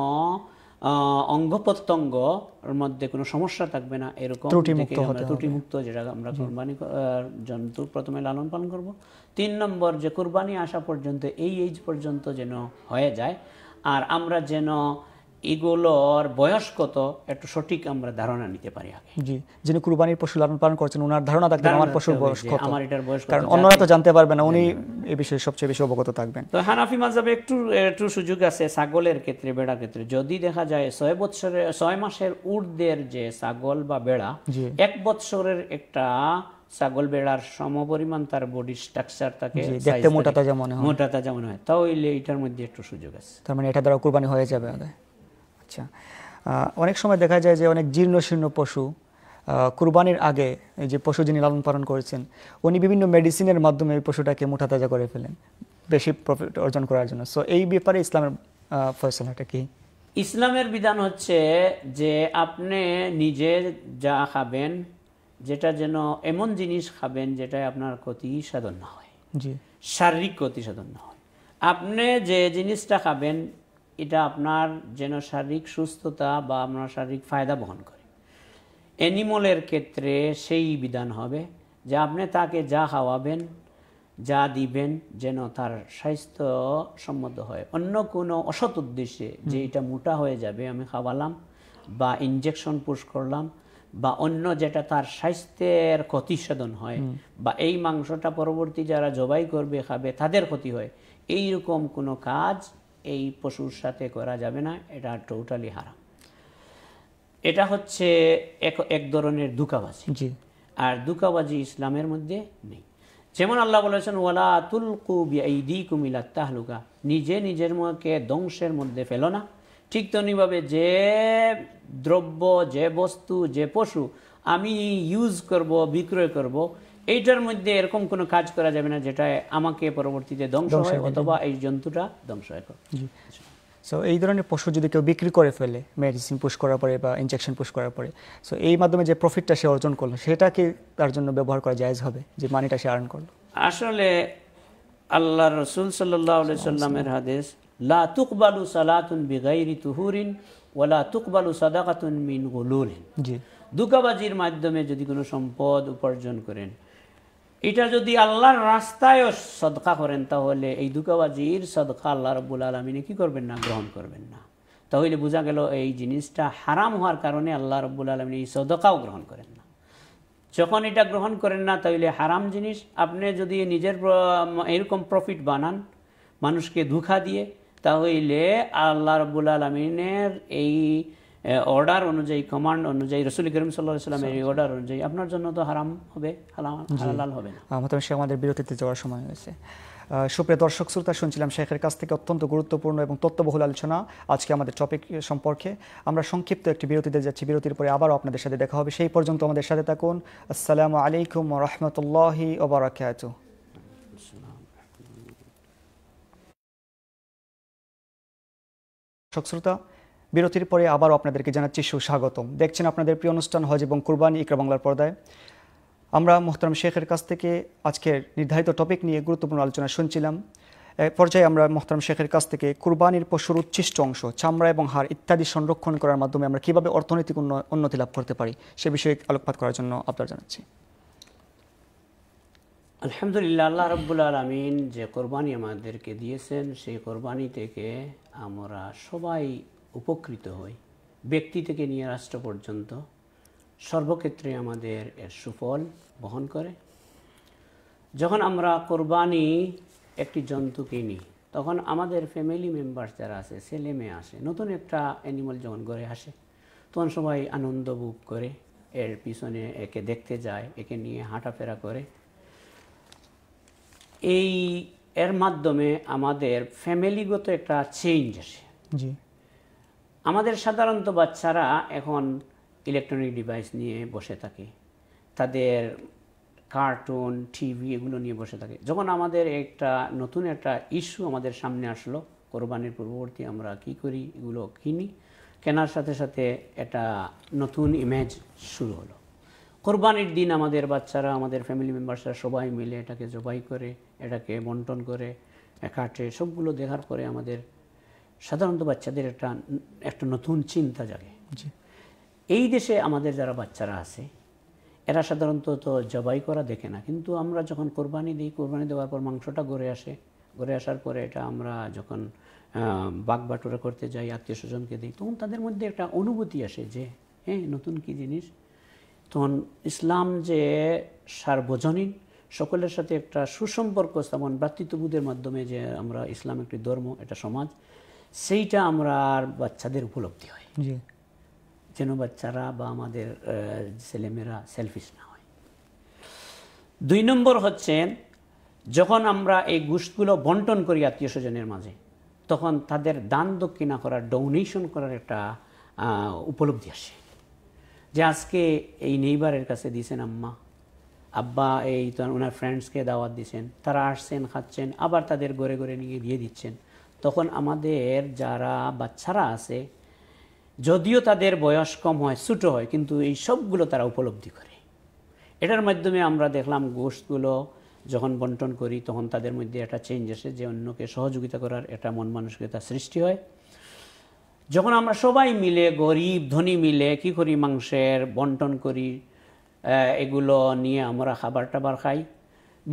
Speaker 2: অঙ্গ প্রত্যঙ্গর মধ্যে কোনো সমস্যা থাকবে না এরকম ত্রুটিমুক্ত যেটা আমরা কোরবানি জন্তু প্রথমে লালন পালন করব তিন নম্বর যে কোরবানি আসা পর্যন্ত এই এইজ পর্যন্ত যেন হয়ে যায় আর আমরা যেন এগুলোর বয়স কত একটু সঠিক আমরা ধারণা নিতে পারি আগে
Speaker 1: জি যিনি কুরবানির পশু লালন পালন করছেন ওনার ধারণা থাকবে আমার পশুর বয়স কত আমার এটার বয়স কারণ অন্যরা তো জানতে পারবে না উনি এ বিষয়ে সবচেয়ে বেশি অবগত থাকবেন
Speaker 2: তো হানাফি মাযহাবে একটু একটু সুযোগ আছে ছাগলের ক্ষেত্রে বেড়ার ক্ষেত্রে যদি দেখা যায় 6 বছরের 6 মাসের উর্দের যে ছাগল বা বেড়া এক বছরের একটা ছাগল বেড়ার সমপরিমাণ তার বডি স্ট্রাকচার থাকে দেখতে মোটা তাজা মনে হয় মোটা তাজা মনে হয় তাহলে এটার মধ্যে একটু সুযোগ আছে
Speaker 1: তার মানে এটা দ্বারা কুরবানি হয়ে যাবে আচ্ছা অনেক সময় দেখা যায় যে অনেক জীর্ণ শীর্ণ পশু কুরবানির আগে যে পশু যিনি লালন পালন করেছেন উনি বিভিন্ন মেডিসিনের মাধ্যমে এই পশুটাকে মোটা তাজা করে ফেলেন বেশি প্রফিট অর্জন করার জন্য সো এই ব্যাপারে ইসলামের ফয়সলাটা কি
Speaker 2: ইসলামের বিধান হচ্ছে যে আপনি নিজে যা খাবেন যেটা যেন এমন জিনিস খাবেন যেটা আপনার ক্ষতি সাধন না হয় শারীরিক ক্ষতি সাধন না হয় আপনি যে জিনিসটা খাবেন এটা আপনার যেন শারীরিক সুস্থতা বা আপনার শারীরিক ফায়দা বহন করে অ্যানিমলের ক্ষেত্রে সেই বিধান হবে যে আপনি তাকে যা খাওয়াবেন যা দিবেন যেন তার স্বাস্থ্য সম্মত হয় অন্য কোনো অসৎ উদ্দেশ্যে যে এটা মোটা হয়ে যাবে আমি খাওয়ালাম বা ইনজেকশন পুশ করলাম বা অন্য যেটা তার স্বাস্থ্যের ক্ষতি সাধন হয় বা এই মাংসটা পরবর্তী যারা জবাই করবে খাবে তাদের ক্ষতি হয় এইরকম কোনো কাজ এই পশুর সাথে করা যাবে না এটা টোটালি হারাম এটা হচ্ছে এক এক ধরনের দুকাবাজি জি আর দুকাবাজি ইসলামের মধ্যে নেই যেমন আল্লাহ বলেছেন ওয়ালা আতুল কুবিআইদি কুমিলা তাহলুকা নিজে নিজের মাকে ধ্বংসের মধ্যে ফেলো না ঠিক তেমনিভাবে যে দ্রব্য যে বস্তু যে পশু আমি ইউজ করব বিক্রয় করব এইটার মধ্যে এরকম কোনো কাজ করা যাবে না যেটা আমাকে পরবর্তীতে ধ্বংস হয় অথবা এই জন্তুটা ধ্বংস
Speaker 1: হয় সো এই ধরনের পশু যদি কেউ বিক্রি করে ফেলে মেডিসিন পুশ করার পরে বা ইনজেকশন পুশ করার পরে সো এই মাধ্যমে যে প্রফিটটা সে অর্জন করলো সেটাকে তার জন্য ব্যবহার করা জায়জ হবে যে মানিটা সে আর্ন করলো
Speaker 2: আসলে আল্লাহ রসুল সাল্লাহ সাল্লামের হাদিস লা তুকবালু সালাতুন বিগাইরি তুহুরিন ওলা তুকবালু সাদাকাতুন মিন গুলুরিন জি দুকাবাজির মাধ্যমে যদি কোনো সম্পদ উপার্জন করেন এটা যদি আল্লাহর রাস্তায়ও সদকা করেন তাহলে এই দুকাবাজির সদকা আল্লাহ রব্বুল আলমিনে কী করবেন না গ্রহণ করবেন না তাহলে বোঝা গেল এই জিনিসটা হারাম হওয়ার কারণে আল্লাহ রব্বুল আলমিন এই সদকাও গ্রহণ করেন না যখন এটা গ্রহণ করেন না তাহলে হারাম জিনিস আপনি যদি নিজের এরকম প্রফিট বানান মানুষকে ধোঁকা দিয়ে তাহলে আল্লাহ রব্বুল আলমিনের এই অর্ডার অনুযায়ী কমান্ড অনুযায়ী রসুল করিম সাল্লাহ সাল্লামের এই অর্ডার অনুযায়ী আপনার জন্য তো হারাম হবে হালাল হবে
Speaker 1: না সে আমাদের বিরতিতে যাওয়ার সময় হয়েছে সুপ্রিয় দর্শক শ্রোতা শুনছিলাম শেখের কাছ থেকে অত্যন্ত গুরুত্বপূর্ণ এবং তত্ত্ববহুল আলোচনা আজকে আমাদের টপিক সম্পর্কে আমরা সংক্ষিপ্ত একটি বিরতিতে যাচ্ছি বিরতির পরে আবারও আপনাদের সাথে দেখা হবে সেই পর্যন্ত আমাদের সাথে থাকুন আসসালামু আলাইকুম রহমতুল্লাহি ওবরাকাত দর্শক শ্রোতা বিরতির পরে আবারও আপনাদেরকে জানাচ্ছি সুস্বাগতম দেখছেন আপনাদের প্রিয় অনুষ্ঠান হজ এবং কুরবানি ইকরা বাংলার পর্দায় আমরা মোহতারাম শেখের কাছ থেকে আজকের নির্ধারিত টপিক নিয়ে গুরুত্বপূর্ণ আলোচনা শুনছিলাম পর্যায়ে আমরা মোহতারাম শেখের কাছ থেকে কুরবানির পশুর উচ্ছিষ্ট অংশ চামড়া এবং হাড় ইত্যাদি সংরক্ষণ করার মাধ্যমে আমরা কীভাবে অর্থনৈতিক উন্নতি লাভ করতে পারি সে বিষয়ে আলোকপাত করার জন্য আপনার জানাচ্ছি
Speaker 2: আলহামদুলিল্লাহ আল্লাহ রব্বুল আলমিন যে কোরবানি আমাদেরকে দিয়েছেন সেই কোরবানি থেকে আমরা সবাই উপকৃত হই ব্যক্তি থেকে নিয়ে রাষ্ট্র পর্যন্ত সর্বক্ষেত্রে আমাদের এর সুফল বহন করে যখন আমরা কোরবানি একটি জন্তু কিনি তখন আমাদের ফ্যামিলি মেম্বার যারা আছে ছেলে মেয়ে আসে নতুন একটা অ্যানিমাল যখন ঘরে আসে তখন সবাই আনন্দ বুক করে এর পিছনে একে দেখতে যায় একে নিয়ে হাঁটাফেরা করে এই এর মাধ্যমে আমাদের ফ্যামিলিগত একটা চেঞ্জ আসে জি আমাদের সাধারণত বাচ্চারা এখন ইলেকট্রনিক ডিভাইস নিয়ে বসে থাকে তাদের কার্টুন টিভি এগুলো নিয়ে বসে থাকে যখন আমাদের একটা নতুন একটা ইস্যু আমাদের সামনে আসলো কোরবানির পূর্ববর্তী আমরা কি করি এগুলো কিনি কেনার সাথে সাথে একটা নতুন ইমেজ শুরু হলো কোরবানির দিন আমাদের বাচ্চারা আমাদের ফ্যামিলি মেম্বার্সরা সবাই মিলে এটাকে জবাই করে এটাকে বন্টন করে কাটে সবগুলো দেখার পরে আমাদের সাধারণত বাচ্চাদের একটা একটা নতুন চিন্তা জাগে এই দেশে আমাদের যারা বাচ্চারা আছে এরা সাধারণত তো জবাই করা দেখে না কিন্তু আমরা যখন কোরবানি দিই কোরবানি দেওয়ার পর মাংসটা গড়ে আসে গড়ে আসার পরে এটা আমরা যখন বাঘ বাটুরা করতে যাই আত্মীয় স্বজনকে দিই তখন তাদের মধ্যে একটা অনুভূতি আসে যে হ্যাঁ নতুন কি জিনিস তখন ইসলাম যে সার্বজনীন সকলের সাথে একটা সুসম্পর্ক স্থাপন ভ্রাতৃত্ববোধের মাধ্যমে যে আমরা ইসলাম একটি ধর্ম এটা সমাজ সেইটা আমরা আর বাচ্চাদের উপলব্ধি হয় যেন বাচ্চারা বা আমাদের ছেলেমেয়েরা সেলফিশ না হয় দুই নম্বর হচ্ছে যখন আমরা এই গোষ্ঠগুলো বন্টন করি আত্মীয় স্বজনের মাঝে তখন তাদের দান দক্ষিণা করার ডোনেশন করার একটা উপলব্ধি আসে যে আজকে এই নেইবারের কাছে দিয়েছেন আম্মা আব্বা এই তো ওনার ফ্রেন্ডসকে দাওয়াত দিয়েছেন তারা আসছেন খাচ্ছেন আবার তাদের গড়ে গড়ে নিয়ে দিয়ে দিচ্ছেন তখন আমাদের যারা বাচ্চারা আছে যদিও তাদের বয়স কম হয় ছোটো হয় কিন্তু এই সবগুলো তারা উপলব্ধি করে এটার মাধ্যমে আমরা দেখলাম গোষ্ঠগুলো যখন বন্টন করি তখন তাদের মধ্যে একটা চেঞ্জ আসে যে অন্যকে সহযোগিতা করার একটা মন মানসিকতা সৃষ্টি হয় যখন আমরা সবাই মিলে গরিব ধনী মিলে কি করি মাংসের বন্টন করি এগুলো নিয়ে আমরা খাবার টাবার খাই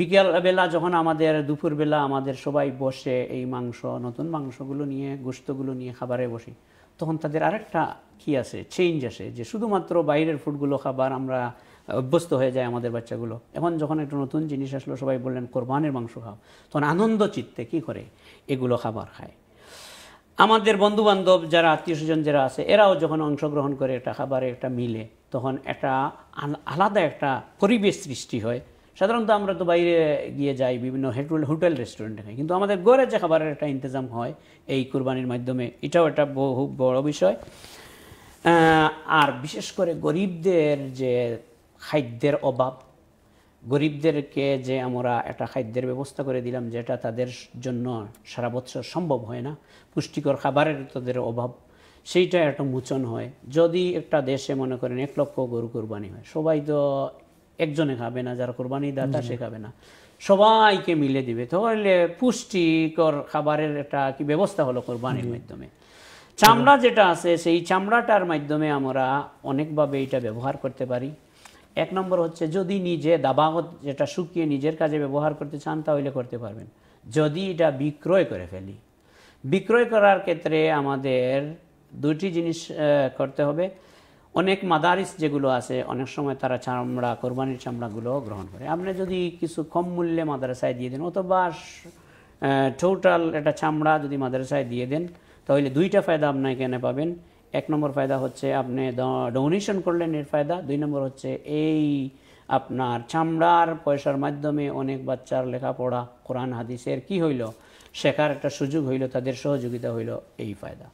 Speaker 2: বিকেলবেলা যখন আমাদের দুপুরবেলা আমাদের সবাই বসে এই মাংস নতুন মাংসগুলো নিয়ে গোস্তগুলো নিয়ে খাবারে বসি তখন তাদের আরেকটা কি আছে চেঞ্জ আসে যে শুধুমাত্র বাইরের ফুডগুলো খাবার আমরা অভ্যস্ত হয়ে যায় আমাদের বাচ্চাগুলো এখন যখন একটু নতুন জিনিস আসলো সবাই বললেন কোরবানের মাংস খাও তখন আনন্দ চিত্তে কী করে এগুলো খাবার খায় আমাদের বন্ধুবান্ধব যারা আত্মীয় স্বজন যারা আছে এরাও যখন অংশগ্রহণ করে একটা খাবারে একটা মিলে তখন একটা আলাদা একটা পরিবেশ সৃষ্টি হয় সাধারণত আমরা তো বাইরে গিয়ে যাই বিভিন্ন হোটেল হোটেল রেস্টুরেন্টে খাই কিন্তু আমাদের গড়ে যে খাবারের একটা ইন্তজাম হয় এই কুরবানির মাধ্যমে এটাও একটা বহু বড় বিষয় আর বিশেষ করে গরিবদের যে খাদ্যের অভাব গরিবদেরকে যে আমরা একটা খাদ্যের ব্যবস্থা করে দিলাম যেটা তাদের জন্য সারা বছর সম্ভব হয় না পুষ্টিকর খাবারের তাদের অভাব সেইটা একটা মোচন হয় যদি একটা দেশে মনে করেন এক লক্ষ গরু কোরবানি হয় সবাই তো একজনে খাবে না যারা কোরবানি দাতা সে খাবে না সবাইকে মিলে দিবে তাহলে পুষ্টিকর খাবারের একটা কি ব্যবস্থা হলো কোরবানির মাধ্যমে চামড়া যেটা আছে সেই চামড়াটার মাধ্যমে আমরা অনেকভাবে এটা ব্যবহার করতে পারি এক নম্বর হচ্ছে যদি নিজে দাবাগত যেটা শুকিয়ে নিজের কাজে ব্যবহার করতে চান তাহলে করতে পারবেন যদি এটা বিক্রয় করে ফেলি বিক্রয় করার ক্ষেত্রে আমাদের দুটি জিনিস করতে হবে অনেক মাদারিস যেগুলো আছে অনেক সময় তারা চামড়া কোরবানির চামড়াগুলো গ্রহণ করে আপনি যদি কিছু কম মূল্যে মাদ্রাসায় দিয়ে দেন অথবা টোটাল একটা চামড়া যদি মাদ্রাসায় দিয়ে দেন তাহলে দুইটা ফায়দা আপনি এখানে পাবেন এক নম্বর ফায়দা হচ্ছে আপনি ডোনেশন করলেন এর ফায়দা দুই নম্বর হচ্ছে এই আপনার চামড়ার পয়সার মাধ্যমে অনেক বাচ্চার লেখাপড়া কোরআন হাদিসের কি হইল শেখার একটা সুযোগ হইল তাদের সহযোগিতা হইল এই ফায়দা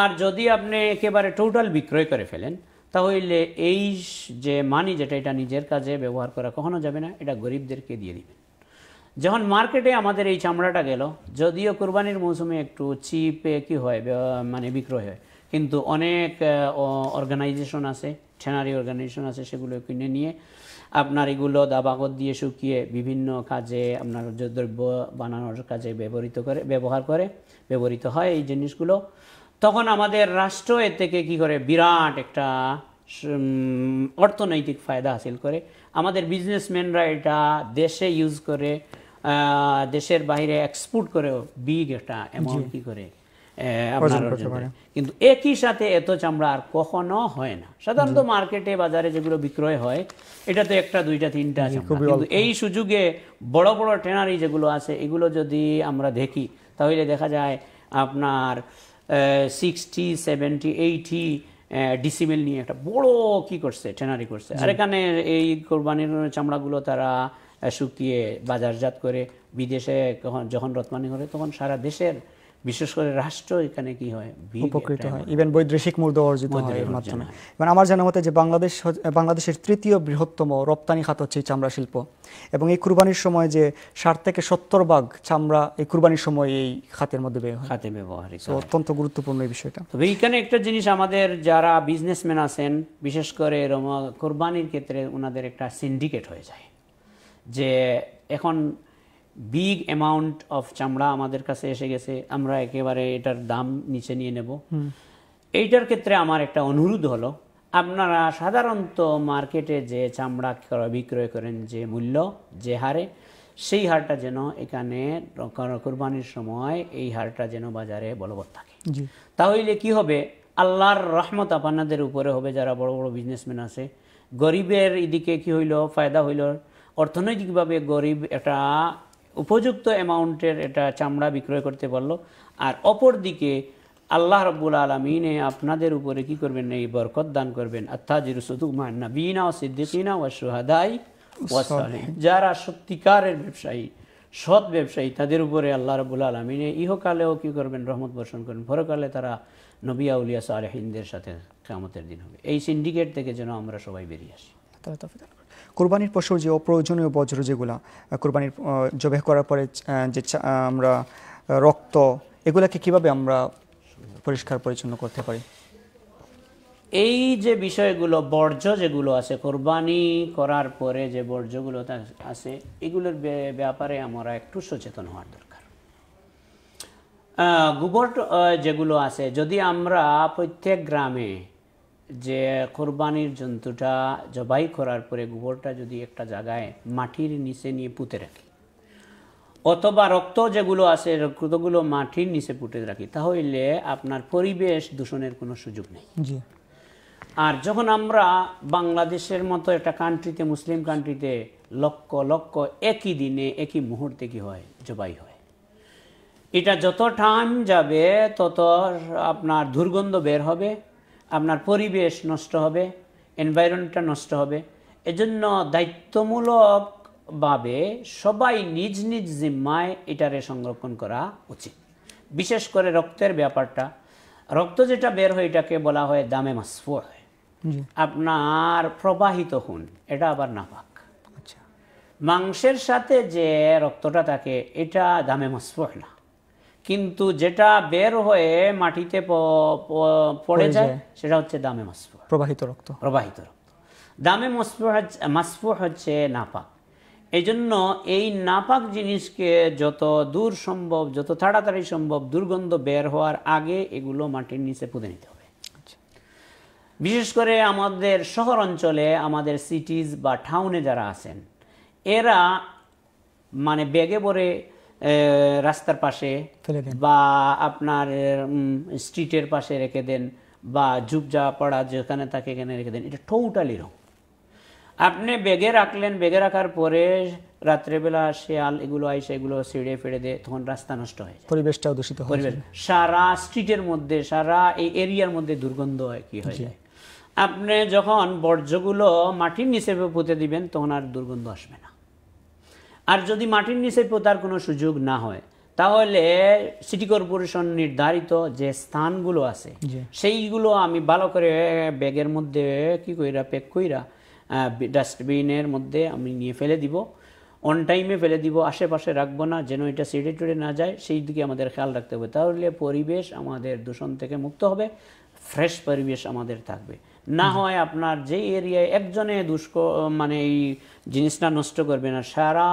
Speaker 2: আর যদি আপনি একেবারে টোটাল বিক্রয় করে ফেলেন তাহলে এই যে মানি যেটা এটা নিজের কাজে ব্যবহার করা কখনো যাবে না এটা গরিবদেরকে দিয়ে দিবেন যখন মার্কেটে আমাদের এই চামড়াটা গেল যদিও কোরবানির মৌসুমে একটু চিপে কি হয় মানে বিক্রয় হয় কিন্তু অনেক অর্গানাইজেশন আছে ঠেনারি অর্গানাইজেশন আছে সেগুলো কিনে নিয়ে আপনার এগুলো দাবাগত দিয়ে শুকিয়ে বিভিন্ন কাজে আপনার দ্রব্য বানানোর কাজে ব্যবহৃত করে ব্যবহার করে ব্যবহৃত হয় এই জিনিসগুলো তখন আমাদের রাষ্ট্র এর থেকে কি করে বিরাট একটা অর্থনৈতিক ফায়দা হাসিল করে আমাদের বিজনেসম্যানরা এটা দেশে ইউজ করে দেশের বাইরে এক্সপোর্ট করে বিগ একটা অ্যামাউন্ট কি করে কিন্তু একই সাথে এত চামড়া আর কখনো হয় না সাধারণত মার্কেটে বাজারে যেগুলো বিক্রয় হয় এটা তো একটা দুইটা তিনটা কিন্তু এই সুযোগে বড় বড় ট্রেনারি যেগুলো আছে এগুলো যদি আমরা দেখি তাহলে দেখা যায় আপনার সিক্সটি সেভেন্টি এইটি ডিসিমেল নিয়ে একটা বড় কি করছে ট্রেনারি করছে আর এখানে এই কোরবানির চামড়াগুলো তারা শুকিয়ে বাজারজাত করে বিদেশে যখন রপ্তানি করে তখন সারা দেশের বিশেষ করে রাষ্ট্র এখানে কি হয় উপকৃত হয়
Speaker 1: ইভেন বৈদেশিক মূল্য অর্জিত হয় এর মাধ্যমে এবং আমার জানা মতে যে বাংলাদেশ বাংলাদেশের তৃতীয় বৃহত্তম রপ্তানি খাত হচ্ছে চামড়া শিল্প এবং এই কুরবানির সময় যে ষাট থেকে সত্তর ভাগ চামড়া এই কুরবানির সময় এই খাতের মধ্যে খাতে ব্যবহারিক অত্যন্ত গুরুত্বপূর্ণ এই বিষয়টা
Speaker 2: তবে এখানে একটা জিনিস আমাদের যারা বিজনেসম্যান আছেন বিশেষ করে কোরবানির ক্ষেত্রে ওনাদের একটা সিন্ডিকেট হয়ে যায় যে এখন বিগ অ্যামাউন্ট অফ চামড়া আমাদের কাছে এসে গেছে আমরা একেবারে এটার দাম নিচে নিয়ে নেব এইটার ক্ষেত্রে আমার একটা অনুরোধ হলো আপনারা সাধারণত মার্কেটে যে চামড়া ক্রয় বিক্রয় করেন যে মূল্য যে হারে সেই হারটা যেন এখানে কোরবানির সময় এই হারটা যেন বাজারে বলবৎ থাকে তাহলে কি হবে আল্লাহর রহমত আপনাদের উপরে হবে যারা বড় বড় বিজনেসম্যান আছে গরিবের এদিকে কি হইল ফায়দা হইল অর্থনৈতিকভাবে গরিব একটা উপযুক্ত অ্যামাউন্টের এটা চামড়া বিক্রয় করতে পারলো আর অপর দিকে আল্লাহ রব্বুল আলমিনে আপনাদের উপরে কি করবেন এই বরকত দান করবেন যারা সত্যিকারের ব্যবসায়ী সৎ ব্যবসায়ী তাদের উপরে আল্লাহ রবুল আলমিনে ইহকালেও কি করবেন রহমত বর্ষণ করবেন পরকালে তারা নবিয়া উলিয়া সালেহিনদের সাথে কামতের দিন হবে এই সিন্ডিকেট থেকে যেন আমরা সবাই বেরিয়ে আসি
Speaker 1: কোরবানির পশুর যে অপ্রয়োজনীয় বজ্র যেগুলো কোরবানির জবেহ করার পরে যে আমরা রক্ত এগুলাকে কিভাবে আমরা পরিষ্কার পরিচ্ছন্ন করতে পারি
Speaker 2: এই যে বিষয়গুলো বর্জ্য যেগুলো আছে কোরবানি করার পরে যে বর্জ্যগুলো আছে এগুলোর ব্যাপারে আমরা একটু সচেতন হওয়ার দরকার গোবর যেগুলো আছে যদি আমরা প্রত্যেক গ্রামে যে কোরবানির জন্তুটা জবাই করার পরে গোবরটা যদি একটা জায়গায় মাটির নিচে নিয়ে পুঁতে রাখি অথবা রক্ত যেগুলো আছে রক্তগুলো মাটির নিচে পুঁতে রাখি তাহলে আপনার পরিবেশ দূষণের কোনো সুযোগ নেই আর যখন আমরা বাংলাদেশের মতো একটা কান্ট্রিতে মুসলিম কান্ট্রিতে লক্ষ লক্ষ একই দিনে একই মুহূর্তে কি হয় জবাই হয় এটা যত টাইম যাবে তত আপনার দুর্গন্ধ বের হবে আপনার পরিবেশ নষ্ট হবে এনভায়রনমেন্টটা নষ্ট হবে এজন্য দায়িত্বমূলকভাবে সবাই নিজ নিজ জিম্মায় এটারে সংরক্ষণ করা উচিত বিশেষ করে রক্তের ব্যাপারটা রক্ত যেটা বের হয় এটাকে বলা হয় দামে মাসফু আপনার প্রবাহিত হন এটা আবার নাপাক আচ্ছা মাংসের সাথে যে রক্তটা থাকে এটা দামে মাসফু না কিন্তু যেটা বের হয়ে মাটিতে পড়ে যায় সেটা হচ্ছে
Speaker 1: দামে মাসফু প্রবাহিত রক্ত
Speaker 2: প্রবাহিত রক্ত দামে মাসফু মাসফু হচ্ছে নাপাক এই জন্য এই নাপাক জিনিসকে যত দূর সম্ভব যত তাড়াতাড়ি সম্ভব দুর্গন্ধ বের হওয়ার আগে এগুলো মাটির নিচে পুঁতে নিতে হবে আচ্ছা। বিশেষ করে আমাদের শহর অঞ্চলে আমাদের সিটিজ বা টাউনে যারা আছেন এরা মানে ব্যাগে ভরে রাস্তার পাশে বা আপনার স্ট্রিটের পাশে রেখে দেন বা যা পড়া যেখানে থাকে এখানে রেখে দেন এটা টোটালি রং আপনি বেগে রাখলেন বেগে রাখার পরে রাত্রেবেলা শেয়াল এগুলো আইসে এগুলো ছিঁড়ে ফেড়ে দেয় তখন রাস্তা নষ্ট হয়
Speaker 1: পরিবেশটাও দূষিত পরিবেশ
Speaker 2: সারা স্ট্রিটের মধ্যে সারা এই এরিয়ার মধ্যে দুর্গন্ধ হয় কি হয় আপনি যখন বর্জ্যগুলো মাটির নিচে পুঁতে দিবেন তখন আর দুর্গন্ধ আসবে না আর যদি মাটির নিচে পোতার কোনো সুযোগ না হয় তাহলে সিটি কর্পোরেশন নির্ধারিত যে স্থানগুলো আছে সেইগুলো আমি ভালো করে ব্যাগের মধ্যে কি কইরা প্যাক কইরা ডাস্টবিনের মধ্যে আমি নিয়ে ফেলে দিব অন টাইমে ফেলে দিব আশেপাশে রাখবো না যেন এটা সিঁড়ে টুড়ে না যায় সেই দিকে আমাদের খেয়াল রাখতে হবে তাহলে পরিবেশ আমাদের দূষণ থেকে মুক্ত হবে ফ্রেশ পরিবেশ আমাদের থাকবে না হয় আপনার যে এরিয়ায় একজনে দুষ্ক মানে এই জিনিসটা নষ্ট করবে না সারা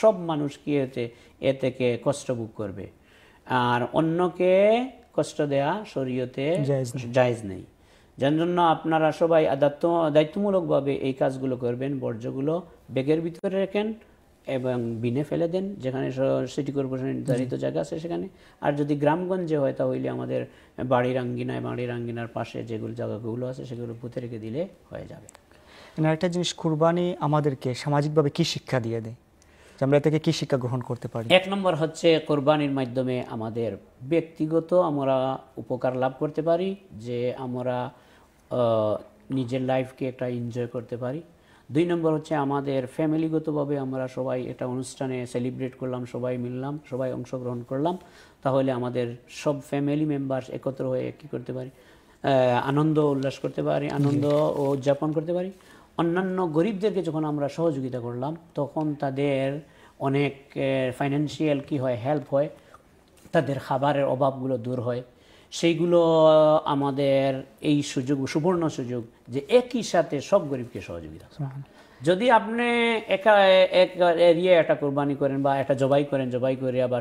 Speaker 2: সব মানুষ কি হয়েছে এ থেকে কষ্ট ভোগ করবে আর অন্যকে কষ্ট দেয়া শরীয়তে জায়জ নেই যার জন্য আপনারা সবাই দায়িত্ব দায়িত্বমূলকভাবে এই কাজগুলো করবেন বর্জ্যগুলো ব্যাগের ভিতরে রাখেন এবং বিনে ফেলে দেন যেখানে সিটি কর্পোরেশন নির্ধারিত জায়গা আছে সেখানে আর যদি গ্রামগঞ্জে হয় তাহলে আমাদের বাড়ির আঙ্গিনায় বাড়ির আঙ্গিনার পাশে যেগুলো জায়গাগুলো আছে সেগুলো পুঁতে রেখে দিলে হয়ে যাবে
Speaker 1: একটা জিনিস কুরবানি আমাদেরকে সামাজিকভাবে কি শিক্ষা দিয়ে দেয় আমরা থেকে কি শিক্ষা গ্রহণ করতে পারি এক
Speaker 2: নম্বর হচ্ছে কোরবানির মাধ্যমে আমাদের ব্যক্তিগত আমরা উপকার লাভ করতে পারি যে আমরা নিজের লাইফকে একটা এনজয় করতে পারি দুই নম্বর হচ্ছে আমাদের ফ্যামিলিগতভাবে আমরা সবাই এটা অনুষ্ঠানে সেলিব্রেট করলাম সবাই মিললাম সবাই অংশগ্রহণ করলাম তাহলে আমাদের সব ফ্যামিলি মেম্বার একত্র হয়ে কী করতে পারি আনন্দ উল্লাস করতে পারি আনন্দ ও উদযাপন করতে পারি অন্যান্য গরিবদেরকে যখন আমরা সহযোগিতা করলাম তখন তাদের অনেক ফাইন্যান্সিয়াল কি হয় হেল্প হয় তাদের খাবারের অভাবগুলো দূর হয় সেইগুলো আমাদের এই সুযোগ সুবর্ণ সুযোগ যে একই সাথে সব গরিবকে সহযোগিতা যদি আপনি একা এক এরিয়া এটা কোরবানি করেন বা এটা জবাই করেন জবাই করে বা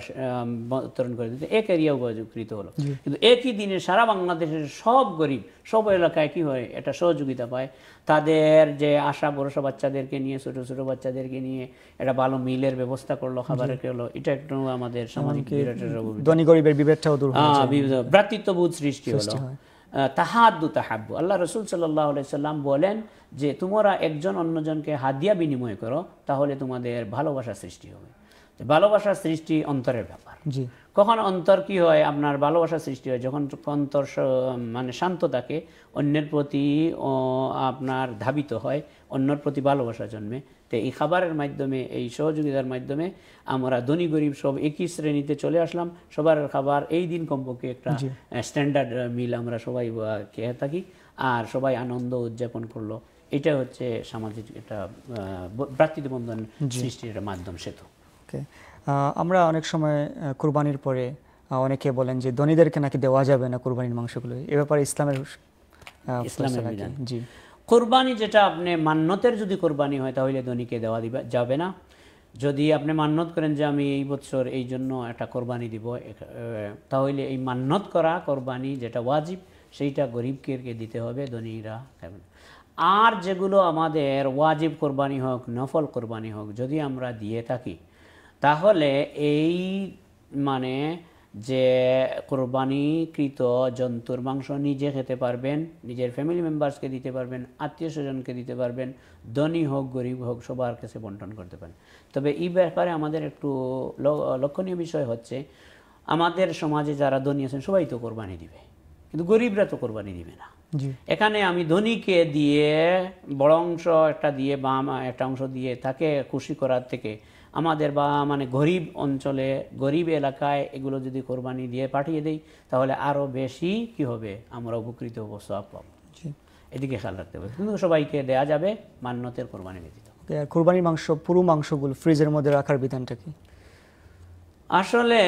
Speaker 2: বিতরণ করেন দিতে এক এরিয়াও উপকৃত হলো কিন্তু একই দিনে সারা বাংলাদেশের সব গরিব সব এলাকায় কি হয় এটা সহযোগিতা পায় তাদের যে আশা ভরসা বাচ্চাদেরকে নিয়ে ছোট ছোট বাচ্চাদেরকে নিয়ে এটা ভালো মিলের ব্যবস্থা করলো খাবারের করলো এটা একটু আমাদের সামাজিক ধনী
Speaker 1: গরিবের বিভেদটাও দূর
Speaker 2: ভ্রাতৃত্ববোধ সৃষ্টি হলো তাহাদু তাহাব্বু আল্লাহ রসুল সাল্লাহ সাল্লাম বলেন যে তোমরা একজন অন্যজনকে হাদিয়া বিনিময় করো তাহলে তোমাদের ভালোবাসা সৃষ্টি হবে ভালোবাসা সৃষ্টি অন্তরের ব্যাপার কখন অন্তর কি হয় আপনার ভালোবাসা সৃষ্টি হয় যখন অন্তর মানে শান্ত থাকে অন্যের প্রতি আপনার ধাবিত হয় অন্যর প্রতি ভালোবাসা জন্মে তো এই খাবারের মাধ্যমে এই সহযোগিতার মাধ্যমে আমরা ধনী গরিব সব একই শ্রেণীতে চলে আসলাম সবার খাবার এই দিন কমপক্ষে একটা স্ট্যান্ডার্ড মিল আমরা সবাই খেয়ে থাকি আর সবাই আনন্দ উদযাপন করলো এটা হচ্ছে সামাজিক এটা ভ্রাতৃত্ববন্ধন সৃষ্টির একটা মাধ্যম সেতু
Speaker 1: ওকে আমরা অনেক সময় কুরবানির পরে অনেকে বলেন যে ধনীদেরকে নাকি দেওয়া যাবে না কুরবানির মাংসগুলো এ ব্যাপারে ইসলামের ইসলামের জি
Speaker 2: কোরবানি যেটা আপনি মান্যতের যদি কোরবানি হয় তাহলে ধনীকে দেওয়া দিবা যাবে না যদি আপনি মান্যত করেন যে আমি এই বছর এই জন্য একটা কোরবানি দিব তাহলে এই মান্যত করা কোরবানি যেটা ওয়াজিব সেইটা গরিবকে দিতে হবে ধনীরা আর যেগুলো আমাদের ওয়াজিব কোরবানি হোক নফল কোরবানি হোক যদি আমরা দিয়ে থাকি তাহলে এই মানে যে কোরবানিকৃত জন্তুর মাংস নিজে খেতে পারবেন নিজের ফ্যামিলি মেম্বার্সকে দিতে পারবেন আত্মীয় স্বজনকে দিতে পারবেন ধনী হোক গরিব হোক সবার কাছে বন্টন করতে পারেন তবে এই ব্যাপারে আমাদের একটু লক্ষণীয় বিষয় হচ্ছে আমাদের সমাজে যারা ধনী আছেন সবাই তো কোরবানি দিবে কিন্তু গরিবরা তো কোরবানি দিবে না এখানে আমি ধনীকে দিয়ে বড় অংশ একটা দিয়ে বা একটা অংশ দিয়ে তাকে খুশি করার থেকে আমাদের বা মানে গরিব অঞ্চলে গরিব এলাকায় এগুলো যদি কোরবানি দিয়ে পাঠিয়ে দেই তাহলে আরও বেশি কি হবে আমরা উপকৃত হবো সব পাবো এদিকে খেয়াল রাখতে হবে কিন্তু সবাইকে দেয়া যাবে মান্যতের কোরবানি ব্যতীত
Speaker 1: কোরবানির মাংস পুরো মাংসগুলো ফ্রিজের মধ্যে রাখার বিধানটা কি
Speaker 2: আসলে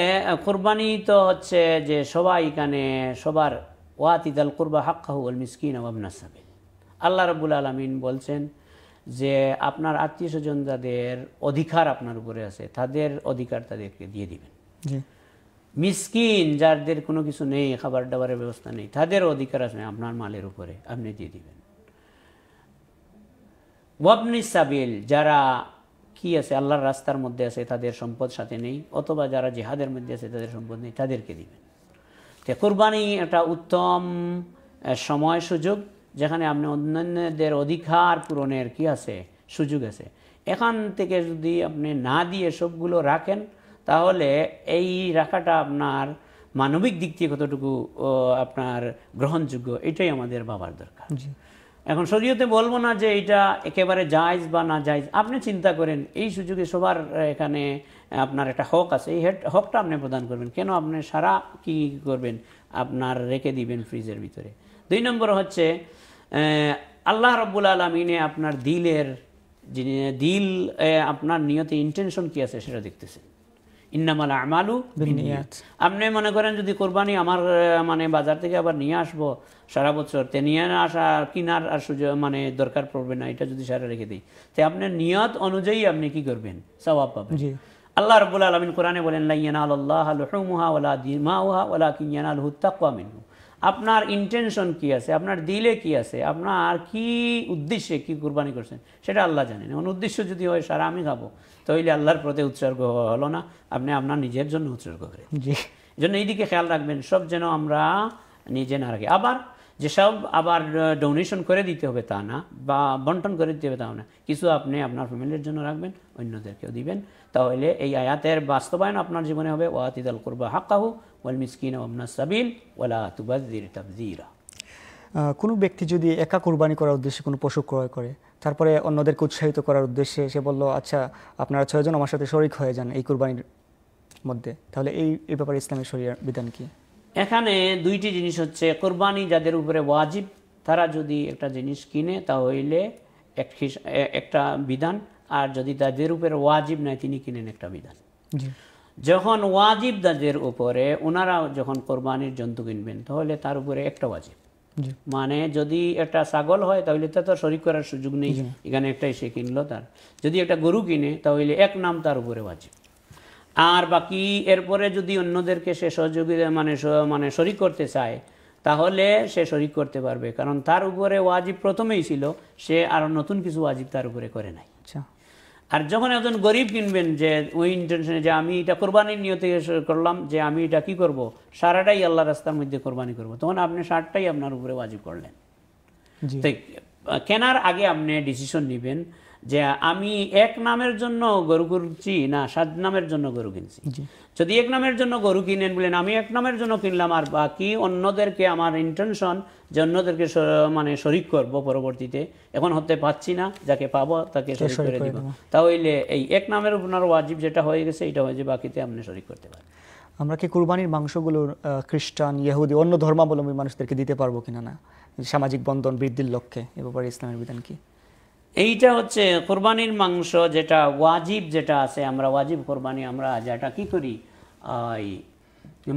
Speaker 2: কোরবানি তো হচ্ছে যে সবাই এখানে সবার দল কুরবা হাক্কাহু আল মিসকিন ওয়াবনাসাবিল আল্লাহ রবুল আলমিন বলছেন যে আপনার আত্মীয় স্বজন যাদের অধিকার আপনার উপরে আছে তাদের অধিকার তাদেরকে দিয়ে দিবেন মিসকিন যাদের কোনো কিছু নেই খাবার দাবারের ব্যবস্থা নেই তাদের অধিকার আছে আপনার মালের উপরে আপনি দিয়ে দিবেন ওয়াবনি সাবিল যারা কি আছে আল্লাহর রাস্তার মধ্যে আছে তাদের সম্পদ সাথে নেই অথবা যারা জেহাদের মধ্যে আছে তাদের সম্পদ নেই তাদেরকে দিবেন কোরবানি একটা উত্তম সময় সুযোগ যেখানে আপনি অন্যান্যদের অধিকার পূরণের কি আছে সুযোগ আছে এখান থেকে যদি আপনি না দিয়ে সবগুলো রাখেন তাহলে এই রাখাটা আপনার মানবিক দিক থেকে কতটুকু আপনার গ্রহণযোগ্য এটাই আমাদের বাবার দরকার এখন শরীয়তে বলবো না যে এটা একেবারে জায়জ বা না জায়জ আপনি চিন্তা করেন এই সুযোগে সবার এখানে আপনার একটা হক আছে এই হকটা আপনি প্রদান করবেন কেন আপনি সারা কি করবেন আপনার রেখে দিবেন ফ্রিজের ভিতরে দুই নম্বর হচ্ছে আল্লাহ রব্বুল আলমিনে আপনার দিলের দিল আপনার নিয়তে ইন্টেনশন কি আছে সেটা দেখতেছেন ইন্নামাল আমালু আপনি মনে করেন যদি কোরবানি আমার মানে বাজার থেকে আবার নিয়ে আসবো সারা বছর তে নিয়ে আসা কিনার আর সুযোগ মানে দরকার পড়বে না এটা যদি সারা রেখে দিই তে আপনার নিয়ত অনুযায়ী আপনি কি করবেন সবাব পাবেন আল্লাহ রবুল আলমিন কোরআনে বলেন লাইয়ানাল আল্লাহ লুহমুহা ওলা দিমাউহা ওলা কিয়ানাল হুত্তাকুয়া মিনহু আপনার ইন্টেনশন কি আছে আপনার দিলে কি আছে আপনার কি উদ্দেশ্যে কি কুরবানি করছেন সেটা আল্লাহ জানেন এমন উদ্দেশ্য যদি হয় সারা আমি খাবো তাহলে আল্লাহর প্রতি উৎসর্গ হলো না আপনি আপনার নিজের জন্য উৎসর্গ করেন জি জন্য এইদিকে খেয়াল রাখবেন সব যেন আমরা নিজে না রাখি আবার যেসব আবার ডোনেশন করে দিতে হবে তা না বা বন্টন করে দিতে হবে তা না কিছু আপনি আপনার ফ্যামিলির জন্য রাখবেন অন্যদেরকেও দিবেন তাহলে এই আয়াতের বাস্তবায়ন আপনার জীবনে হবে ওয়াতিদ আল কুরবা হাকাহু ওয়াল মিসকিন ওমনা সাবিল ওয়ালা তুবাজির তাবজিরা
Speaker 1: কোনো ব্যক্তি যদি একা কুরবানি করার উদ্দেশ্যে কোনো পশু ক্রয় করে তারপরে অন্যদেরকে উৎসাহিত করার উদ্দেশ্যে সে বলল আচ্ছা আপনারা ছয়জন আমার সাথে শরিক হয়ে যান এই কুরবানির মধ্যে তাহলে এই এই ব্যাপারে ইসলামের শরিয়ার বিধান কি
Speaker 2: এখানে দুইটি জিনিস হচ্ছে কোরবানি যাদের উপরে ওয়াজিব তারা যদি একটা জিনিস কিনে তাহলে একটা বিধান আর যদি তাদের উপরে ওয়াজিব নাই তিনি কিনেন একটা বিধান যখন ওয়াজিব তাদের উপরে ওনারা যখন কোরবানির জন্তু কিনবেন তাহলে তার উপরে একটা ওয়াজিব মানে যদি একটা ছাগল হয় তাহলে তা তো শরিক করার সুযোগ নেই এখানে একটাই সে কিনলো তার যদি একটা গরু কিনে তাহলে এক নাম তার উপরে ওয়াজিব আর বাকি এরপরে যদি অন্যদেরকে সে সহযোগিতা মানে মানে শরিক করতে চায় তাহলে সে শরিক করতে পারবে কারণ তার উপরে ওয়াজিব প্রথমেই ছিল সে আর নতুন কিছু ওয়াজিব তার উপরে করে নাই আচ্ছা আর যখন একজন গরিব কিনবেন যে ওই ইন্টেনশনে যে আমি এটা কোরবানির নিয়তে করলাম যে আমি এটা কি করব সারাটাই আল্লাহ রাস্তার মধ্যে কোরবানি করব তখন আপনি সারটাই আপনার উপরে বাজি করলেন কেনার আগে আপনি ডিসিশন নেবেন যে আমি এক নামের জন্য গরু কিনছি না সাত নামের জন্য গরু কিনছি যদি এক নামের জন্য গরু কিনেন বলেন আমি এক নামের জন্য কিনলাম আর বাকি অন্যদেরকে আমার ইন্টেনশন যে অন্যদেরকে মানে শরিক করব পরবর্তীতে এখন হতে পাচ্ছি না যাকে পাবো তাকে শরিক করে দিব তাহলে এই এক নামের আপনার ওয়াজিব যেটা হয়ে গেছে এটা হয়ে যে বাকিতে আপনি শরিক করতে পারেন
Speaker 1: আমরা কি কুরবানির মাংসগুলো খ্রিস্টান ইহুদি অন্য ধর্মাবলম্বী মানুষদেরকে দিতে পারবো কিনা না সামাজিক বন্ধন বৃদ্ধির লক্ষ্যে এ ব্যাপারে ইসলামের বিধান কী
Speaker 2: এইটা হচ্ছে কোরবানির মাংস যেটা ওয়াজিব যেটা আছে আমরা ওয়াজিব কোরবানি আমরা যেটা কি করি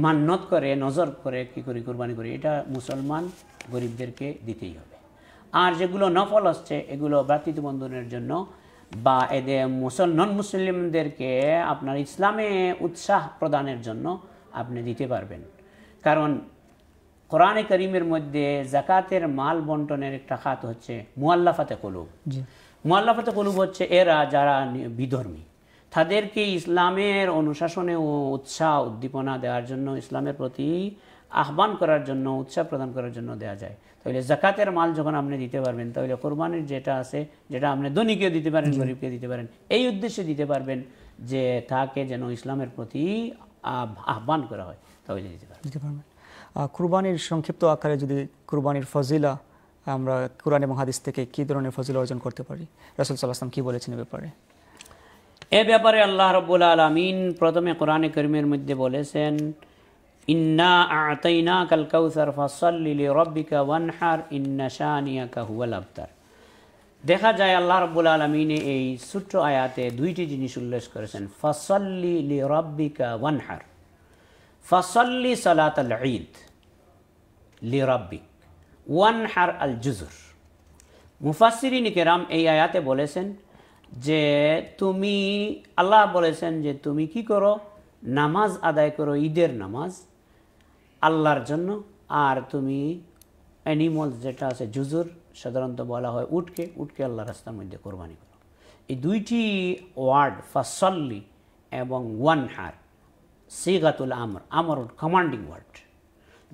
Speaker 2: মান্নত করে নজর করে কি করি কোরবানি করি এটা মুসলমান গরিবদেরকে দিতেই হবে আর যেগুলো নফল হচ্ছে এগুলো বন্ধনের জন্য বা এদের মুসল নন মুসলিমদেরকে আপনার ইসলামে উৎসাহ প্রদানের জন্য আপনি দিতে পারবেন কারণ কোরআনে করিমের মধ্যে জাকাতের মাল বন্টনের একটা খাত হচ্ছে মুআল্লাফাতে কলুব মুআল্লাফাতে কলুব হচ্ছে এরা যারা বিধর্মী তাদেরকে ইসলামের অনুশাসনে ও উৎসাহ উদ্দীপনা দেওয়ার জন্য ইসলামের প্রতি আহ্বান করার জন্য উৎসাহ প্রদান করার জন্য দেওয়া যায় তাহলে জাকাতের মাল যখন আপনি দিতে পারবেন তাহলে কোরবানির যেটা আছে যেটা আপনি ধনীকেও দিতে পারেন গরিবকে দিতে পারেন এই উদ্দেশ্যে দিতে পারবেন যে তাকে যেন ইসলামের প্রতি আহ্বান করা হয় তাহলে
Speaker 1: দিতে পারবেন কুরবানির সংক্ষিপ্ত আকারে যদি কুরবানির ফজিলা আমরা কোরআন এবং থেকে কী ধরনের ফজিলা অর্জন করতে পারি রাসুল সাল্লাহাম কি বলেছেন এ ব্যাপারে
Speaker 2: এ ব্যাপারে আল্লাহ রব্বুল আলমিন প্রথমে কোরআনে করিমের মধ্যে বলেছেন ইন্না আতাইনা কাল কৌসার ফসল্লি রব্বিকা ওয়ানহার ইন্না শাহানিয়া কাহুয়াল আবতার দেখা যায় আল্লাহ রব্বুল আলমিনে এই সূত্র আয়াতে দুইটি জিনিস উল্লেখ করেছেন ফসল্লি লি রব্বিকা ওয়ানহার ফসল্লি সলাত আল ঈদ লিরব্বিক ওয়ান হার আল জুজুর মুফাসিরিন কেরাম এই আয়াতে বলেছেন যে তুমি আল্লাহ বলেছেন যে তুমি কি করো নামাজ আদায় করো ঈদের নামাজ আল্লাহর জন্য আর তুমি অ্যানিমলস যেটা আছে জুজুর সাধারণত বলা হয় উটকে উটকে আল্লাহ রাস্তার মধ্যে কোরবানি করো এই দুইটি ওয়ার্ড ফাসল্লি এবং ওয়ান হার সিগাতুল আমর আমর কমান্ডিং ওয়ার্ড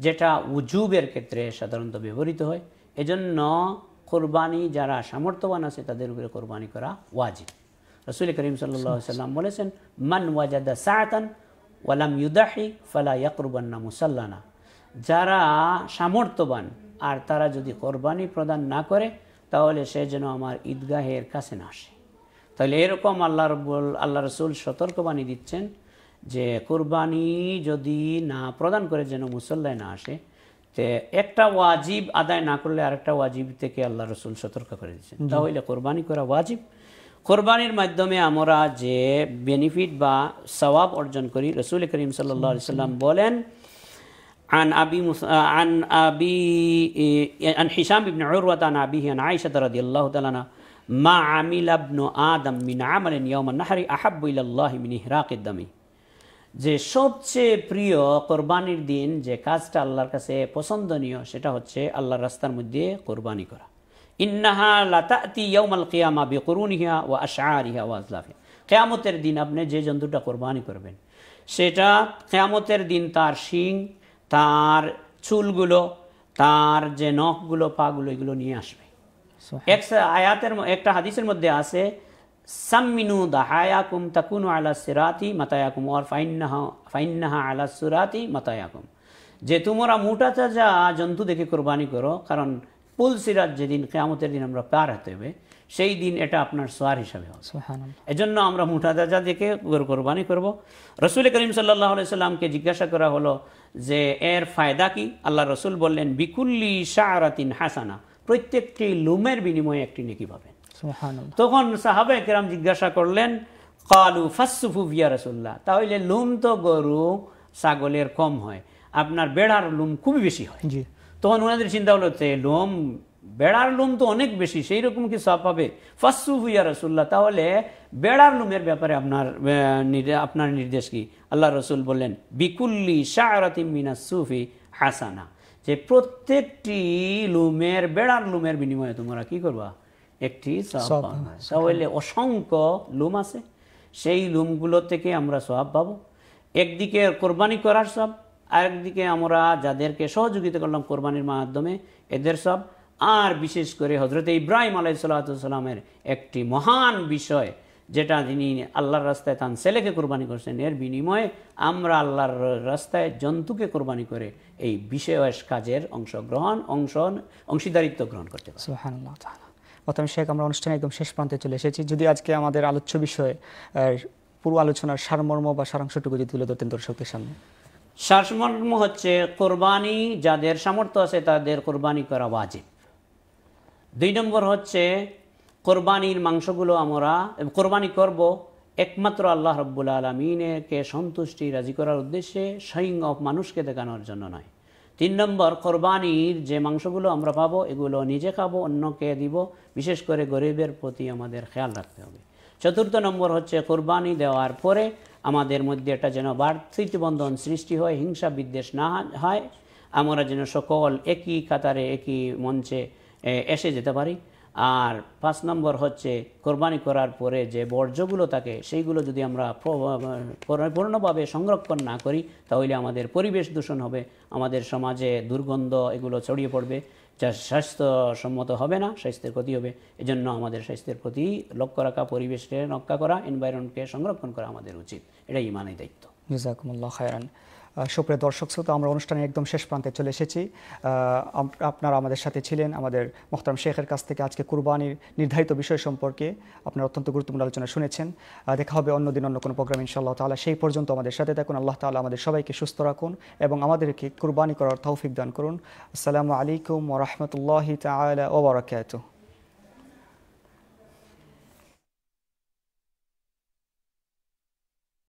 Speaker 2: যেটা উজুবের ক্ষেত্রে সাধারণত ব্যবহৃত হয় এজন্য কোরবানি যারা সামর্থ্যবান আছে তাদের উপরে কোরবানি করা ওয়াজিব রসুল করিম সাল্লা সাল্লাম বলেছেন মান ওয়াজাদা সায়াতান ওয়ালাম ইউদাহি ফালা ইয়াকরুবান্না মুসাল্লানা যারা সামর্থ্যবান আর তারা যদি কোরবানি প্রদান না করে তাহলে সে যেন আমার ঈদগাহের কাছে না আসে তাহলে এরকম আল্লাহ রব্বুল আল্লাহ রসুল সতর্কবাণী দিচ্ছেন যে কোরবানি যদি না প্রদান করে যেন মুসল্লায় না আসে তে একটা ওয়াজিব আদায় না করলে আরেকটা ওয়াজিব থেকে আল্লাহ রসুল সতর্ক করে দিচ্ছেন তাহলে কোরবানি করা ওয়াজিব কোরবানির মাধ্যমে আমরা যে বেনিফিট বা সওয়াব অর্জন করি রসুল করিম সাল্লাহ সাল্লাম বলেন عن أبي مس... عن أبي عن هشام بن عروة عن أبيه عن عائشة رضي الله تعالى عنها ما عمل ابن آدم من عمل يوم النحر أحب إلى الله من إحراق الدم যে সবচেয়ে প্রিয় কোরবানির দিন যে কাজটা আল্লাহর কাছে পছন্দনীয় সেটা হচ্ছে আল্লাহর রাস্তার মধ্যে কোরবানি করা ইন্নাহা লাতাতি ইয়মাল কিয়ামা বেকরুনহিয়া ও ও আজলাফিয়া কেয়ামতের দিন আপনি যে জন্তুটা কোরবানি করবেন সেটা কেয়ামতের দিন তার শিং তার চুলগুলো তার যে নখগুলো পাগুলো এগুলো নিয়ে আসবে এক আয়াতের একটা হাদিসের মধ্যে আছে সামিনু দাহায়াকুম তাকুনু আলা সিরাতি মাতায়াকুম ওর ফাইন্নাহা ফাইন্নাহা আলা সুরাতি মাতায়াকুম যে তোমরা মোটা যা জন্তু দেখে কোরবানি করো কারণ পুল সিরাত যেদিন কেয়ামতের দিন আমরা পার হতে হবে সেই দিন এটা আপনার সোয়ার হিসাবে হবে এজন্য আমরা মুঠা যা দেখে কোরবানি করব রসুল করিম সাল্লাহ সাল্লামকে জিজ্ঞাসা করা হলো যে এর ফায়দা কি আল্লাহ রসুল বললেন বিকুল্লি শাহরাতিন হাসানা প্রত্যেকটি লুমের বিনিময়ে একটি নেকি পাবেন তখন সাহাবে কেরাম জিজ্ঞাসা করলেন কালু ফাসুফু ভিয়া রসুল্লাহ তাহলে লুম তো গরু ছাগলের কম হয় আপনার বেড়ার লুম খুবই বেশি হয় তখন ওনাদের চিন্তা হলো যে লোম বেড়ার লুম তো অনেক বেশি সেই রকম কি সব পাবে ফাসু ভুইয়া রসুল্লাহ তাহলে বেড়ার লুমের ব্যাপারে আপনার আপনার নির্দেশ কি আল্লাহ রসুল বললেন বিকুল্লি শাহরাতি মিনা সুফি হাসানা যে প্রত্যেকটি লুমের বেড়ার লুমের বিনিময়ে তোমরা কি করবা একটি সব তাহলে হ্যাঁ। অসংখ্য লুম আছে সেই লুমগুলো থেকে আমরা সব পাবো একদিকে কোরবানি করার সব আরেকদিকে আমরা যাদেরকে সহযোগিতা করলাম কোরবানির মাধ্যমে এদের সব আর বিশেষ করে হজরত ইব্রাহিম আলাইসাল্লাতামের একটি মহান বিষয় যেটা তিনি আল্লাহর রাস্তায় তার ছেলেকে কোরবানি করছেন এর বিনিময়ে আমরা আল্লাহর রাস্তায় জন্তুকে কোরবানি করে এই বিশেষ কাজের অংশগ্রহণ অংশ অংশীদারিত্ব গ্রহণ করতে পারি
Speaker 1: মোতাম শেখ আমরা অনুষ্ঠানে একদম শেষ প্রান্তে চলে এসেছি যদি আজকে আমাদের আলোচ্য বিষয়ে পুরো আলোচনার সারমর্ম বা সারাংশটুকু যদি তুলে ধরতেন দর্শকদের সামনে সারমর্ম
Speaker 2: হচ্ছে কোরবানি যাদের সামর্থ্য আছে তাদের কোরবানি করা বাজিব দুই নম্বর হচ্ছে কোরবানির মাংসগুলো আমরা কোরবানি করব একমাত্র আল্লাহ রব্বুল আলমিনকে সন্তুষ্টি রাজি করার উদ্দেশ্যে সহিং অফ মানুষকে দেখানোর জন্য নয় তিন নম্বর কোরবানির যে মাংসগুলো আমরা পাবো এগুলো নিজে খাবো অন্যকে দিব বিশেষ করে গরিবের প্রতি আমাদের খেয়াল রাখতে হবে চতুর্থ নম্বর হচ্ছে কোরবানি দেওয়ার পরে আমাদের মধ্যে একটা যেন বন্ধন সৃষ্টি হয় হিংসা বিদ্বেষ না হয় আমরা যেন সকল একই কাতারে একই মঞ্চে এসে যেতে পারি আর পাঁচ নম্বর হচ্ছে কোরবানি করার পরে যে বর্জ্যগুলো থাকে সেইগুলো যদি আমরা পূর্ণভাবে সংরক্ষণ না করি তাহলে আমাদের পরিবেশ দূষণ হবে আমাদের সমাজে দুর্গন্ধ এগুলো ছড়িয়ে পড়বে যা স্বাস্থ্যসম্মত হবে না স্বাস্থ্যের ক্ষতি হবে এজন্য আমাদের স্বাস্থ্যের প্রতি লক্ষ্য রাখা পরিবেশকে রক্ষা করা এনভায়রনমেন্টকে সংরক্ষণ করা আমাদের উচিত এটাই ইমানই দায়িত্ব
Speaker 1: জাকুমুল্লাহ খায়রান সুপ্রিয় দর্শক শ্রোতা আমরা অনুষ্ঠানে একদম শেষ প্রান্তে চলে এসেছি আপনারা আমাদের সাথে ছিলেন আমাদের মোহতারাম শেখের কাছ থেকে আজকে কুরবানির নির্ধারিত বিষয় সম্পর্কে আপনারা অত্যন্ত গুরুত্বপূর্ণ আলোচনা শুনেছেন দেখা হবে অন্যদিন অন্য কোনো প্রোগ্রাম ইনশাআল্লাহ তালা সেই পর্যন্ত আমাদের সাথে থাকুন আল্লাহ তালা আমাদের সবাইকে সুস্থ রাখুন এবং আমাদেরকে কুরবানি করার তৌফিক দান করুন আসসালামু আলাইকুম রহমতুল্লাহ তালা ওবরাকাত